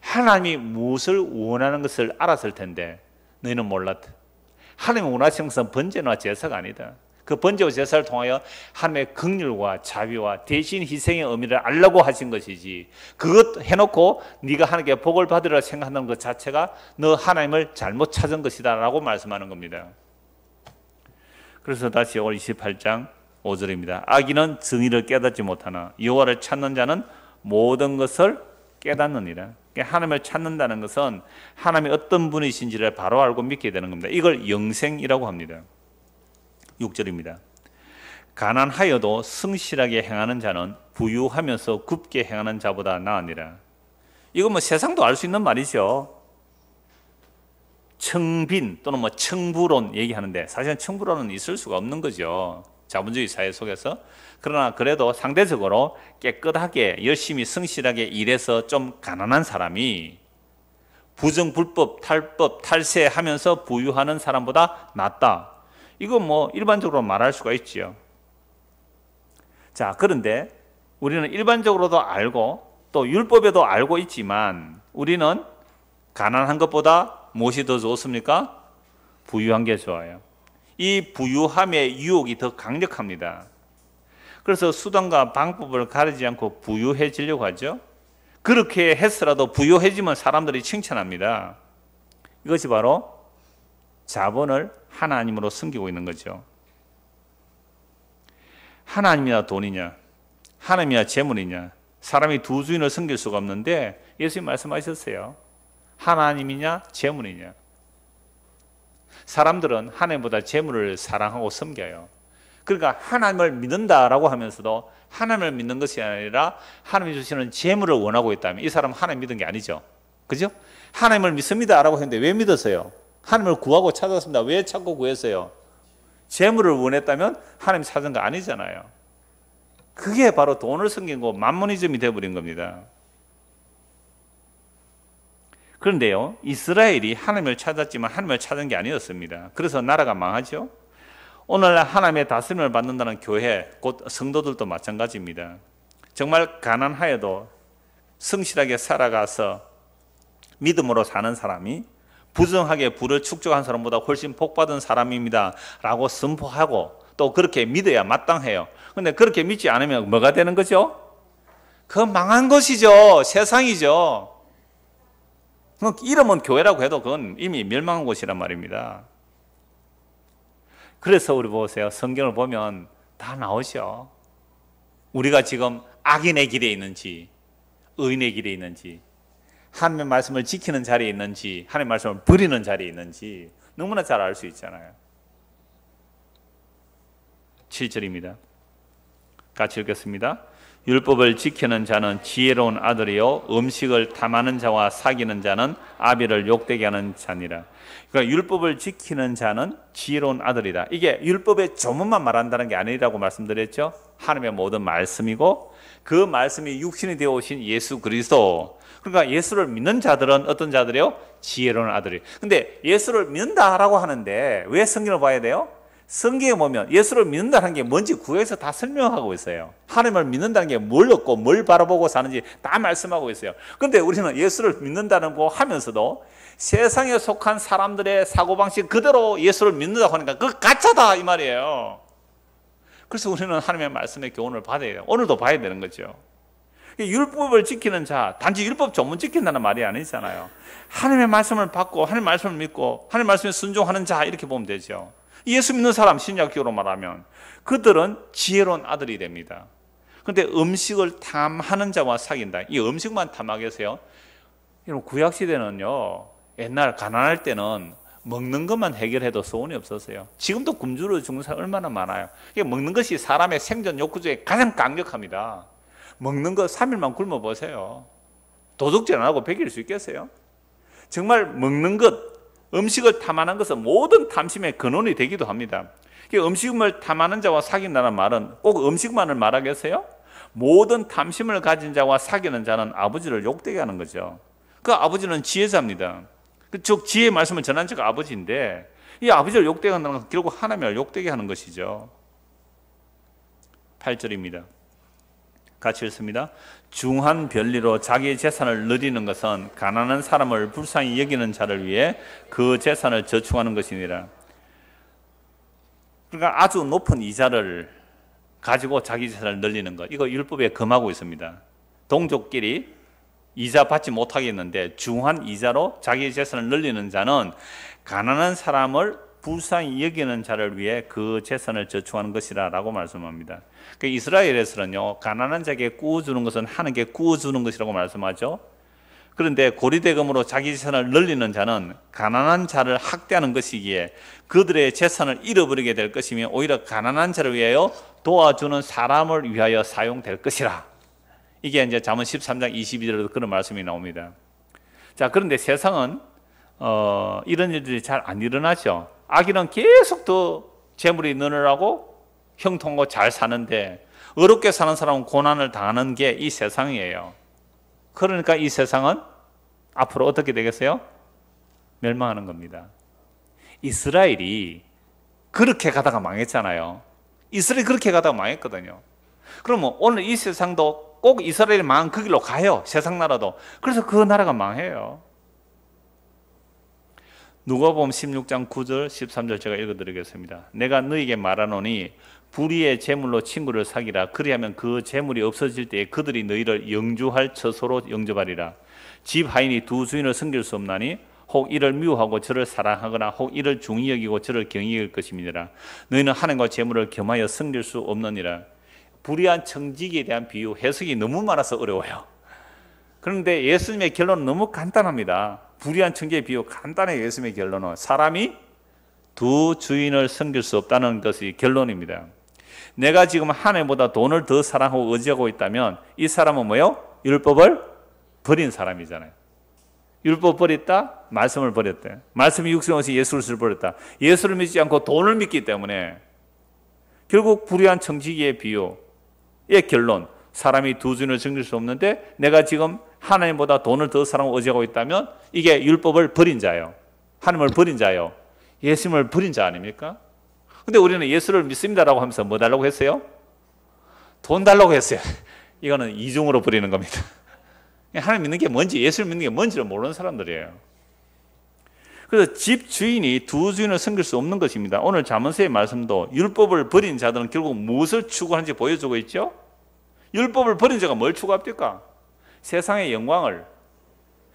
하나님이 무엇을 원하는 것을 알았을 텐데 너희는 몰랐다. 하나님의 원하시는 것은 번제나 제사가 아니다. 그 번제와 제사를 통하여 하나님의 극률과 자비와 대신 희생의 의미를 알라고 하신 것이지 그것 해놓고 네가 하나님께 복을 받으라 생각하는 것 자체가 너 하나님을 잘못 찾은 것이다 라고 말씀하는 겁니다 그래서 다시 오늘 28장 5절입니다 아기는 증의를 깨닫지 못하나 여호와를 찾는 자는 모든 것을 깨닫느니라 하나님을 찾는다는 것은 하나님이 어떤 분이신지를 바로 알고 믿게 되는 겁니다. 이걸 영생이라고 합니다. 6절입니다. 가난하여도 성실하게 행하는 자는 부유하면서 굽게 행하는 자보다 나으니라. 이건 뭐 세상도 알 수 있는 말이죠. 청빈 또는 뭐 청부론 얘기하는데 사실은 청부론은 있을 수가 없는 거죠. 자본주의 사회 속에서 그러나 그래도 상대적으로 깨끗하게 열심히 성실하게 일해서 좀 가난한 사람이 부정 불법 탈법 탈세하면서 부유하는 사람보다 낫다. 이건뭐 일반적으로 말할 수가 있지요. 자, 그런데 우리는 일반적으로도 알고 또 율법에도 알고 있지만 우리는 가난한 것보다 무엇이 더 좋습니까? 부유한 게 좋아요. 이 부유함의 유혹이 더 강력합니다. 그래서 수단과 방법을 가리지 않고 부유해지려고 하죠. 그렇게 했으라도 부유해지면 사람들이 칭찬합니다. 이것이 바로 자본을 하나님으로 숨기고 있는 거죠. 하나님이나 돈이냐, 하나님이나 재물이냐, 사람이 두 주인을 섬길 수가 없는데 예수님 말씀하셨어요. 하나님이냐 재물이냐. 사람들은 하나님보다 재물을 사랑하고 섬겨요. 그러니까 하나님을 믿는다라고 하면서도 하나님을 믿는 것이 아니라 하나님이 주시는 재물을 원하고 있다면 이사람 하나님 믿은 게 아니죠. 그죠? 하나님을 믿습니다라고 했는데 왜 믿었어요? 하나님을 구하고 찾았습니다. 왜 찾고 구했어요? 재물을 원했다면 하나님 찾은 거 아니잖아요. 그게 바로 돈을 숨긴 거 만모니즘이 되어버린 겁니다. 그런데요, 이스라엘이 하나님을 찾았지만 하나님을 찾은 게 아니었습니다. 그래서 나라가 망하죠. 오늘날 하나님의 다스림을 받는다는 교회, 곧 성도들도 마찬가지입니다. 정말 가난하여도 성실하게 살아가서 믿음으로 사는 사람이 부정하게 불을 축적한 사람보다 훨씬 복받은 사람입니다. 라고 선포하고 또 그렇게 믿어야 마땅해요. 근데 그렇게 믿지 않으면 뭐가 되는 거죠? 그 망한 것이죠. 세상이죠. 이름은 교회라고 해도 그건 이미 멸망한 곳이란 말입니다. 그래서 우리 보세요. 성경을 보면 다 나오죠. 우리가 지금 악인의 길에 있는지, 의인의 길에 있는지, 하나님의 말씀을 지키는 자리에 있는지, 하나님의 말씀을 버리는 자리에 있는지 너무나 잘 알 수 있잖아요. 7절입니다. 같이 읽겠습니다. 율법을 지키는 자는 지혜로운 아들이요 음식을 탐하는 자와 사귀는 자는 아비를 욕되게 하는 자니라. 그러니까 율법을 지키는 자는 지혜로운 아들이다. 이게 율법의 조문만 말한다는 게 아니라고 말씀드렸죠. 하나님의 모든 말씀이고 그 말씀이 육신이 되어 오신 예수 그리스도. 그러니까 예수를 믿는 자들은 어떤 자들이요? 지혜로운 아들이. 근데 예수를 믿는다라고 하는데 왜 성경을 봐야 돼요? 성경에 보면 예수를 믿는다는 게 뭔지 구해서다 설명하고 있어요. 하나님을 믿는다는 게 뭘 얻고 뭘 바라보고 사는지 다 말씀하고 있어요. 근데 우리는 예수를 믿는다는 거 하면서도 세상에 속한 사람들의 사고방식 그대로 예수를 믿는다고 하니까 그 가짜다 이 말이에요. 그래서 우리는 하나님의 말씀의 교훈을 받아야 돼요. 오늘도 봐야 되는 거죠. 율법을 지키는 자, 단지 율법 전문 지킨다는 말이 아니잖아요. 하나님의 말씀을 받고 하나님의 말씀을 믿고 하나님의 말씀에 순종하는 자 이렇게 보면 되죠. 예수 믿는 사람 신약교로 말하면 그들은 지혜로운 아들이 됩니다. 근데 음식을 탐하는 자와 사귄다. 이 음식만 탐하겠어요? 이러 구약 시대는요. 옛날 가난할 때는 먹는 것만 해결해도 소원이 없었어요. 지금도 굶주려 죽는 사람 얼마나 많아요. 이게 먹는 것이 사람의 생존 욕구 중에 가장 강력합니다. 먹는 거 3일만 굶어 보세요. 도둑질 안 하고 베길 수 있겠어요? 정말 먹는 것 음식을 탐하는 것은 모든 탐심의 근원이 되기도 합니다. 음식물 탐하는 자와 사귄다는 말은 꼭 음식만을 말하겠어요? 모든 탐심을 가진 자와 사귀는 자는 아버지를 욕되게 하는 거죠. 그 아버지는 지혜자입니다. 그 즉 지혜의 말씀을 전한 자가 아버지인데 이 아버지를 욕되게 한다는 것은 결국 하나님을 욕되게 하는 것이죠. 8절입니다. 같이 읽습니다. 중한 별리로 자기의 재산을 늘리는 것은 가난한 사람을 불쌍히 여기는 자를 위해 그 재산을 저축하는 것이니라. 그러니까 아주 높은 이자를 가지고 자기 재산을 늘리는 것. 이거 율법에 금하고 있습니다. 동족끼리 이자 받지 못하겠는데 중한 이자로 자기 재산을 늘리는 자는 가난한 사람을 불쌍히 여기는 자를 위해 그 재산을 저축하는 것이라라고 말씀합니다. 그 이스라엘에서는요 가난한 자에게 꾸어주는 것은 하는 게 꾸어주는 것이라고 말씀하죠. 그런데 고리대금으로 자기 재산을 늘리는 자는 가난한 자를 학대하는 것이기에 그들의 재산을 잃어버리게 될 것이며 오히려 가난한 자를 위하여 도와주는 사람을 위하여 사용될 것이라. 이게 이제 잠언 13장 22절에도 그런 말씀이 나옵니다. 자, 그런데 세상은 어, 이런 일들이 잘 안 일어나죠. 악인은 계속 더 재물이 늘어나고 형통고 잘 사는데 어렵게 사는 사람은 고난을 당하는 게 이 세상이에요. 그러니까 이 세상은 앞으로 어떻게 되겠어요? 멸망하는 겁니다. 이스라엘이 그렇게 가다가 망했잖아요. 이스라엘이 그렇게 가다가 망했거든요. 그러면 오늘 이 세상도 꼭 이스라엘이 망한 그 길로 가요. 세상 나라도. 그래서 그 나라가 망해요. 누가 보면 16장 9절 13절 제가 읽어드리겠습니다. 내가 너에게 말하노니 불의의 재물로 친구를 사귀라. 그리하면 그 재물이 없어질 때에 그들이 너희를 영주할 처소로 영접하리라. 집 하인이 두 주인을 섬길 수 없나니 혹 이를 미워하고 저를 사랑하거나 혹 이를 중히 여기고 저를 경히 여길 것입니라 너희는 하나님과 재물을 겸하여 섬길 수 없느니라. 불의한 청지기에 대한 비유 해석이 너무 많아서 어려워요. 그런데 예수님의 결론은 너무 간단합니다. 불의한 청지의 비유 간단해 예수님의 결론은 사람이 두 주인을 섬길 수 없다는 것이 결론입니다. 내가 지금 하나님보다 돈을 더 사랑하고 의지하고 있다면 이 사람은 뭐요? 율법을 버린 사람이잖아요. 율법 버렸다? 말씀을 버렸대. 말씀이 육성없이 예수를 버렸다. 예수를 믿지 않고 돈을 믿기 때문에 결국 불의한 청지기의 비유의 결론 사람이 두 준을 정질 수 없는데 내가 지금 하나님보다 돈을 더 사랑하고 의지하고 있다면 이게 율법을 버린 자요 하나님을 버린 자요 예수님을 버린 자 아닙니까? 근데 우리는 예수를 믿습니다라고 하면서 뭐 달라고 했어요? 돈 달라고 했어요. 이거는 이중으로 부리는 겁니다. 하나님 믿는 게 뭔지, 예수를 믿는 게 뭔지를 모르는 사람들이에요. 그래서 집 주인이 두 주인을 섬길 수 없는 것입니다. 오늘 자문서의 말씀도 율법을 버린 자들은 결국 무엇을 추구하는지 보여주고 있죠? 율법을 버린 자가 뭘 추구합니까? 세상의 영광을,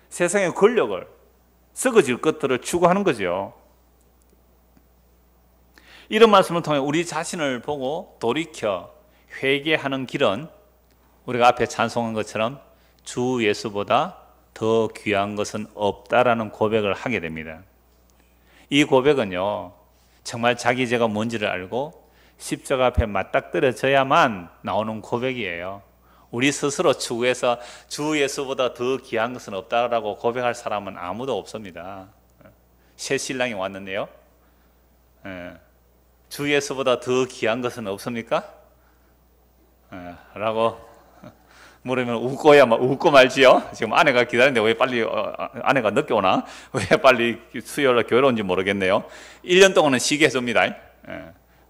세상의 권력을, 썩어질 것들을 추구하는 거죠. 이런 말씀을 통해 우리 자신을 보고 돌이켜 회개하는 길은 우리가 앞에 찬송한 것처럼 주 예수보다 더 귀한 것은 없다라는 고백을 하게 됩니다. 이 고백은요, 정말 자기 죄가 뭔지를 알고 십자가 앞에 맞닥뜨려져야만 나오는 고백이에요. 우리 스스로 추구해서 주 예수보다 더 귀한 것은 없다라고 고백할 사람은 아무도 없습니다. 예, 새 신랑이 왔는데요. 예, 주 예수보다 더 귀한 것은 없습니까? 예, 라고 물으면 웃고야 웃고 말지요. 지금 아내가 기다리는데 왜 빨리 어, 아, 아내가 늦게 오나? 왜 빨리 수요일날 교회 온지 모르겠네요. 1년 동안은 쉬게 해줍니다. 예,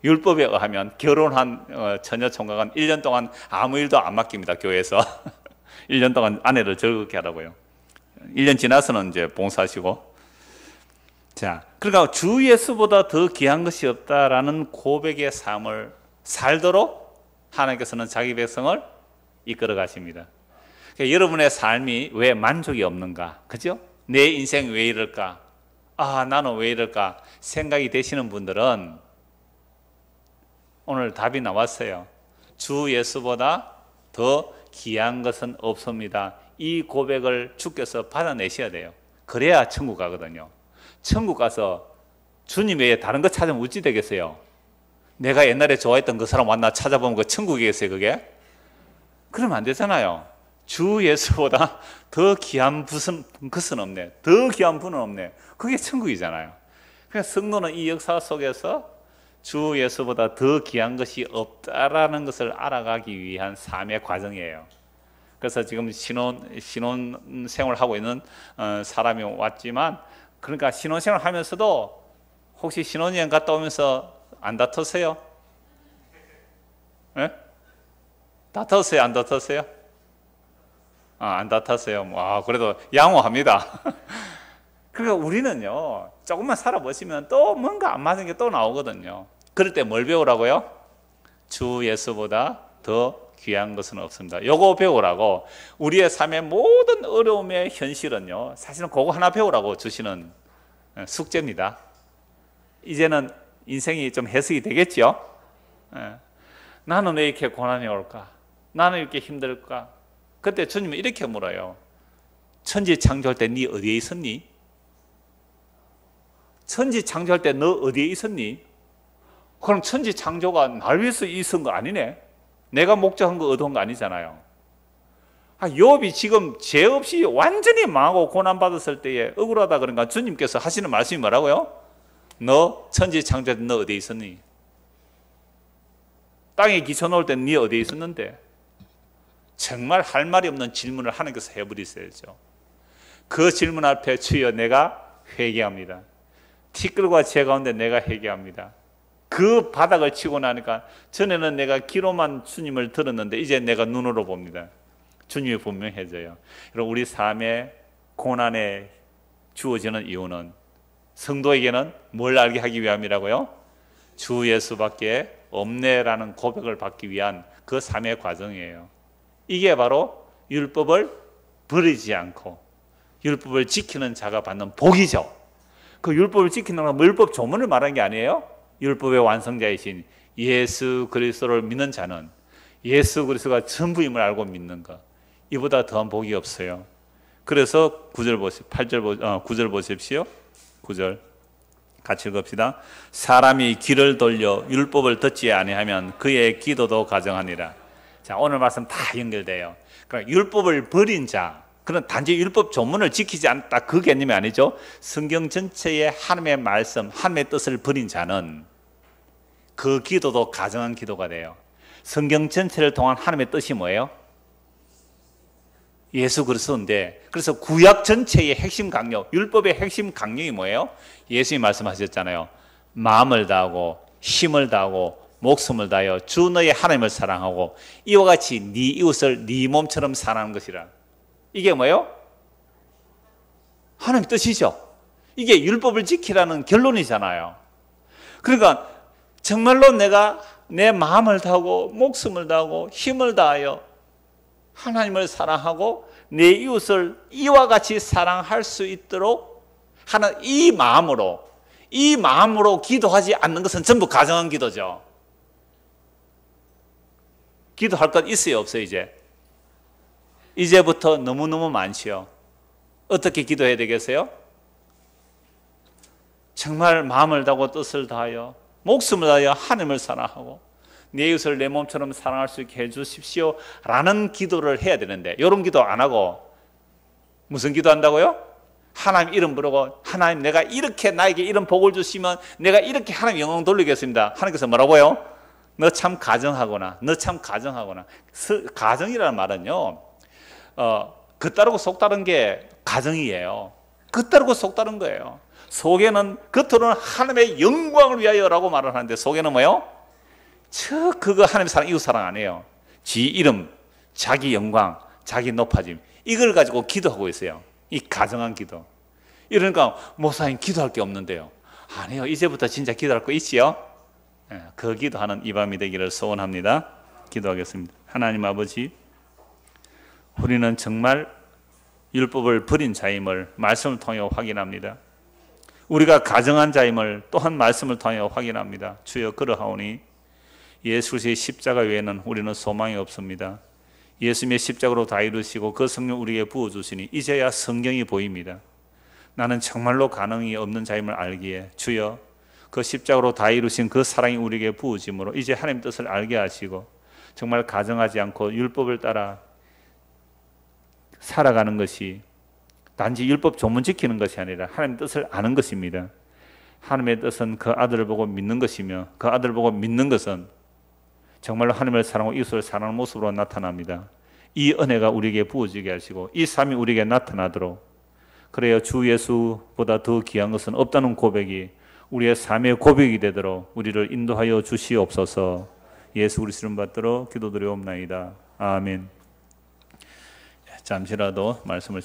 율법에 의하면 결혼한 어, 처녀 총각은 1년 동안 아무 일도 안 맡깁니다. 교회에서 1년 동안 아내를 즐겁게 하라고요. 1년 지나서는 이제 봉사하시고 자, 그러니까 주 예수보다 더 귀한 것이 없다라는 고백의 삶을 살도록 하나님께서는 자기 백성을 이끌어 가십니다. 그러니까 여러분의 삶이 왜 만족이 없는가? 그죠? 내 인생 왜 이럴까? 아, 나는 왜 이럴까? 생각이 되시는 분들은 오늘 답이 나왔어요. 주 예수보다 더 귀한 것은 없습니다. 이 고백을 주께서 받아내셔야 돼요. 그래야 천국 가거든요. 천국 가서 주님 외에 다른 거 찾으면 어찌 되겠어요? 내가 옛날에 좋아했던 그 사람 만나 찾아보면 그 천국이겠어요, 그게? 그러면 안 되잖아요. 주 예수보다 더 귀한 무슨 것은 없네. 더 귀한 분은 없네. 그게 천국이잖아요. 그러니까 성도는 이 역사 속에서 주 예수보다 더 귀한 것이 없다라는 것을 알아가기 위한 삶의 과정이에요. 그래서 지금 신혼 신혼 생활 하고 있는 어, 사람이 왔지만 그러니까 신혼생활 하면서도 혹시 신혼여행 갔다 오면서 안다퉜세요 예? 다퉜어요? 안 다퉜어요? 아, 안 다퉜어요. 와, 뭐, 아, 그래도 양호합니다. 그러니까 우리는요, 조금만 살아보시면 또 뭔가 안 맞은 게또 나오거든요. 그럴 때 뭘 배우라고요? 주 예수보다 더 귀한 것은 없습니다. 요거 배우라고 우리의 삶의 모든 어려움의 현실은요. 사실은 그거 하나 배우라고 주시는 예, 숙제입니다. 이제는 인생이 좀 해석이 되겠죠? 예. 나는 왜 이렇게 고난이 올까? 나는 이렇게 힘들까? 그때 주님은 이렇게 물어요. 천지 창조할 때 네 어디에 있었니? 천지 창조할 때 너 어디에 있었니? 그럼 천지 창조가 날 위해서 있은 거 아니네? 내가 목적한 거 얻은 거 아니잖아요. 아, 욥이 지금 죄 없이 완전히 망하고 고난 받았을 때에 억울하다 그런가 주님께서 하시는 말씀이 뭐라고요? 너 천지 창조 너 어디 있었니? 땅에 기쳐 놓을 때네 어디 있었는데? 정말 할 말이 없는 질문을 하나님께서 해버리셔야죠. 그 질문 앞에 주여 내가 회개합니다. 티끌과 죄 가운데 내가 회개합니다. 그 바닥을 치고 나니까 전에는 내가 귀로만 주님을 들었는데 이제 내가 눈으로 봅니다. 주님이 분명해져요. 그럼 우리 삶의 고난에 주어지는 이유는 성도에게는 뭘 알게 하기 위함이라고요? 주 예수밖에 없네라는 고백을 받기 위한 그 삶의 과정이에요. 이게 바로 율법을 버리지 않고 율법을 지키는 자가 받는 복이죠. 그 율법을 지키는 건 뭐 율법 조문을 말하게 아니에요. 율법의 완성자이신 예수 그리스도를 믿는 자는 예수 그리스도가 전부임을 알고 믿는 것. 이보다 더한 복이 없어요. 그래서 9절 보십 8절 보, 어, 9절 보십시오. 9절. 같이 읽읍시다. 사람이 길을 돌려 율법을 듣지 아니하면 그의 기도도 가정하니라. 자, 오늘 말씀 다 연결돼요. 그러니까 율법을 버린 자, 그런 단지 율법 전문을 지키지 않다 그 개념이 아니죠. 성경 전체에 하나님의 말씀, 하나님의 뜻을 버린 자는 그 기도도 가정한 기도가 돼요. 성경 전체를 통한 하나님의 뜻이 뭐예요? 예수 그리스도인데 그래서 구약 전체의 핵심 강력, 율법의 핵심 강력이 뭐예요? 예수님 말씀하셨잖아요. 마음을 다하고 힘을 다하고 목숨을 다하여 주 너의 하나님을 사랑하고 이와 같이 네 이웃을 네 몸처럼 사랑하는 것이라. 이게 뭐예요? 하나님 뜻이죠. 이게 율법을 지키라는 결론이잖아요. 그러니까 정말로 내가 내 마음을 다하고 목숨을 다하고 힘을 다하여 하나님을 사랑하고 내 이웃을 이와 같이 사랑할 수 있도록 하는 이 마음으로 이 마음으로 기도하지 않는 것은 전부 가정한 기도죠. 기도할 것 있어요, 없어요, 이제? 이제부터 너무너무 많지요. 어떻게 기도해야 되겠어요? 정말 마음을 다하고 뜻을 다하여 목숨을 다하여 하나님을 사랑하고 내 이웃을 내 몸처럼 사랑할 수 있게 해주십시오 라는 기도를 해야 되는데 이런 기도 안 하고 무슨 기도한다고요? 하나님 이름 부르고 하나님 내가 이렇게 나에게 이런 복을 주시면 내가 이렇게 하나님 영광 돌리겠습니다 하나님께서 뭐라고요? 너 참 가정하거나 너 참 가정하거나 가정이라는 말은요 어, 겉다르고 속다른 게 가정이에요. 겉다르고 속다른 거예요. 속에는 겉으로는 하나님의 영광을 위하여라고 말을 하는데 속에는 뭐요? 저 그거 하나님 사랑 이웃 사랑 안 해요. 지 이름, 자기 영광, 자기 높아짐 이걸 가지고 기도하고 있어요. 이 가정한 기도. 이러니까 목사님 기도할 게 없는데요. 아니요 이제부터 진짜 기도할 거 있지요. 예, 그 기도하는 이 밤이 되기를 소원합니다. 기도하겠습니다. 하나님 아버지. 우리는 정말 율법을 버린 자임을 말씀을 통해 확인합니다. 우리가 가정한 자임을 또한 말씀을 통해 확인합니다. 주여 그러하오니 예수의 십자가 외에는 우리는 소망이 없습니다. 예수님의 십자가로 다 이루시고 그 성령 우리에게 부어주시니 이제야 성경이 보입니다. 나는 정말로 가능이 없는 자임을 알기에 주여 그 십자가로 다 이루신 그 사랑이 우리에게 부어짐으로 이제 하나님 뜻을 알게 하시고 정말 가정하지 않고 율법을 따라 살아가는 것이 단지 율법 조문 지키는 것이 아니라 하나님 뜻을 아는 것입니다. 하나님의 뜻은 그 아들을 보고 믿는 것이며 그 아들을 보고 믿는 것은 정말로 하나님을 사랑하고 이웃을 사랑하는 모습으로 나타납니다. 이 은혜가 우리에게 부어지게 하시고 이 삶이 우리에게 나타나도록 그래야 주 예수보다 더 귀한 것은 없다는 고백이 우리의 삶의 고백이 되도록 우리를 인도하여 주시옵소서 예수 그리스도를 받들어 기도드려옵나이다. 아멘. 잠시라도 말씀을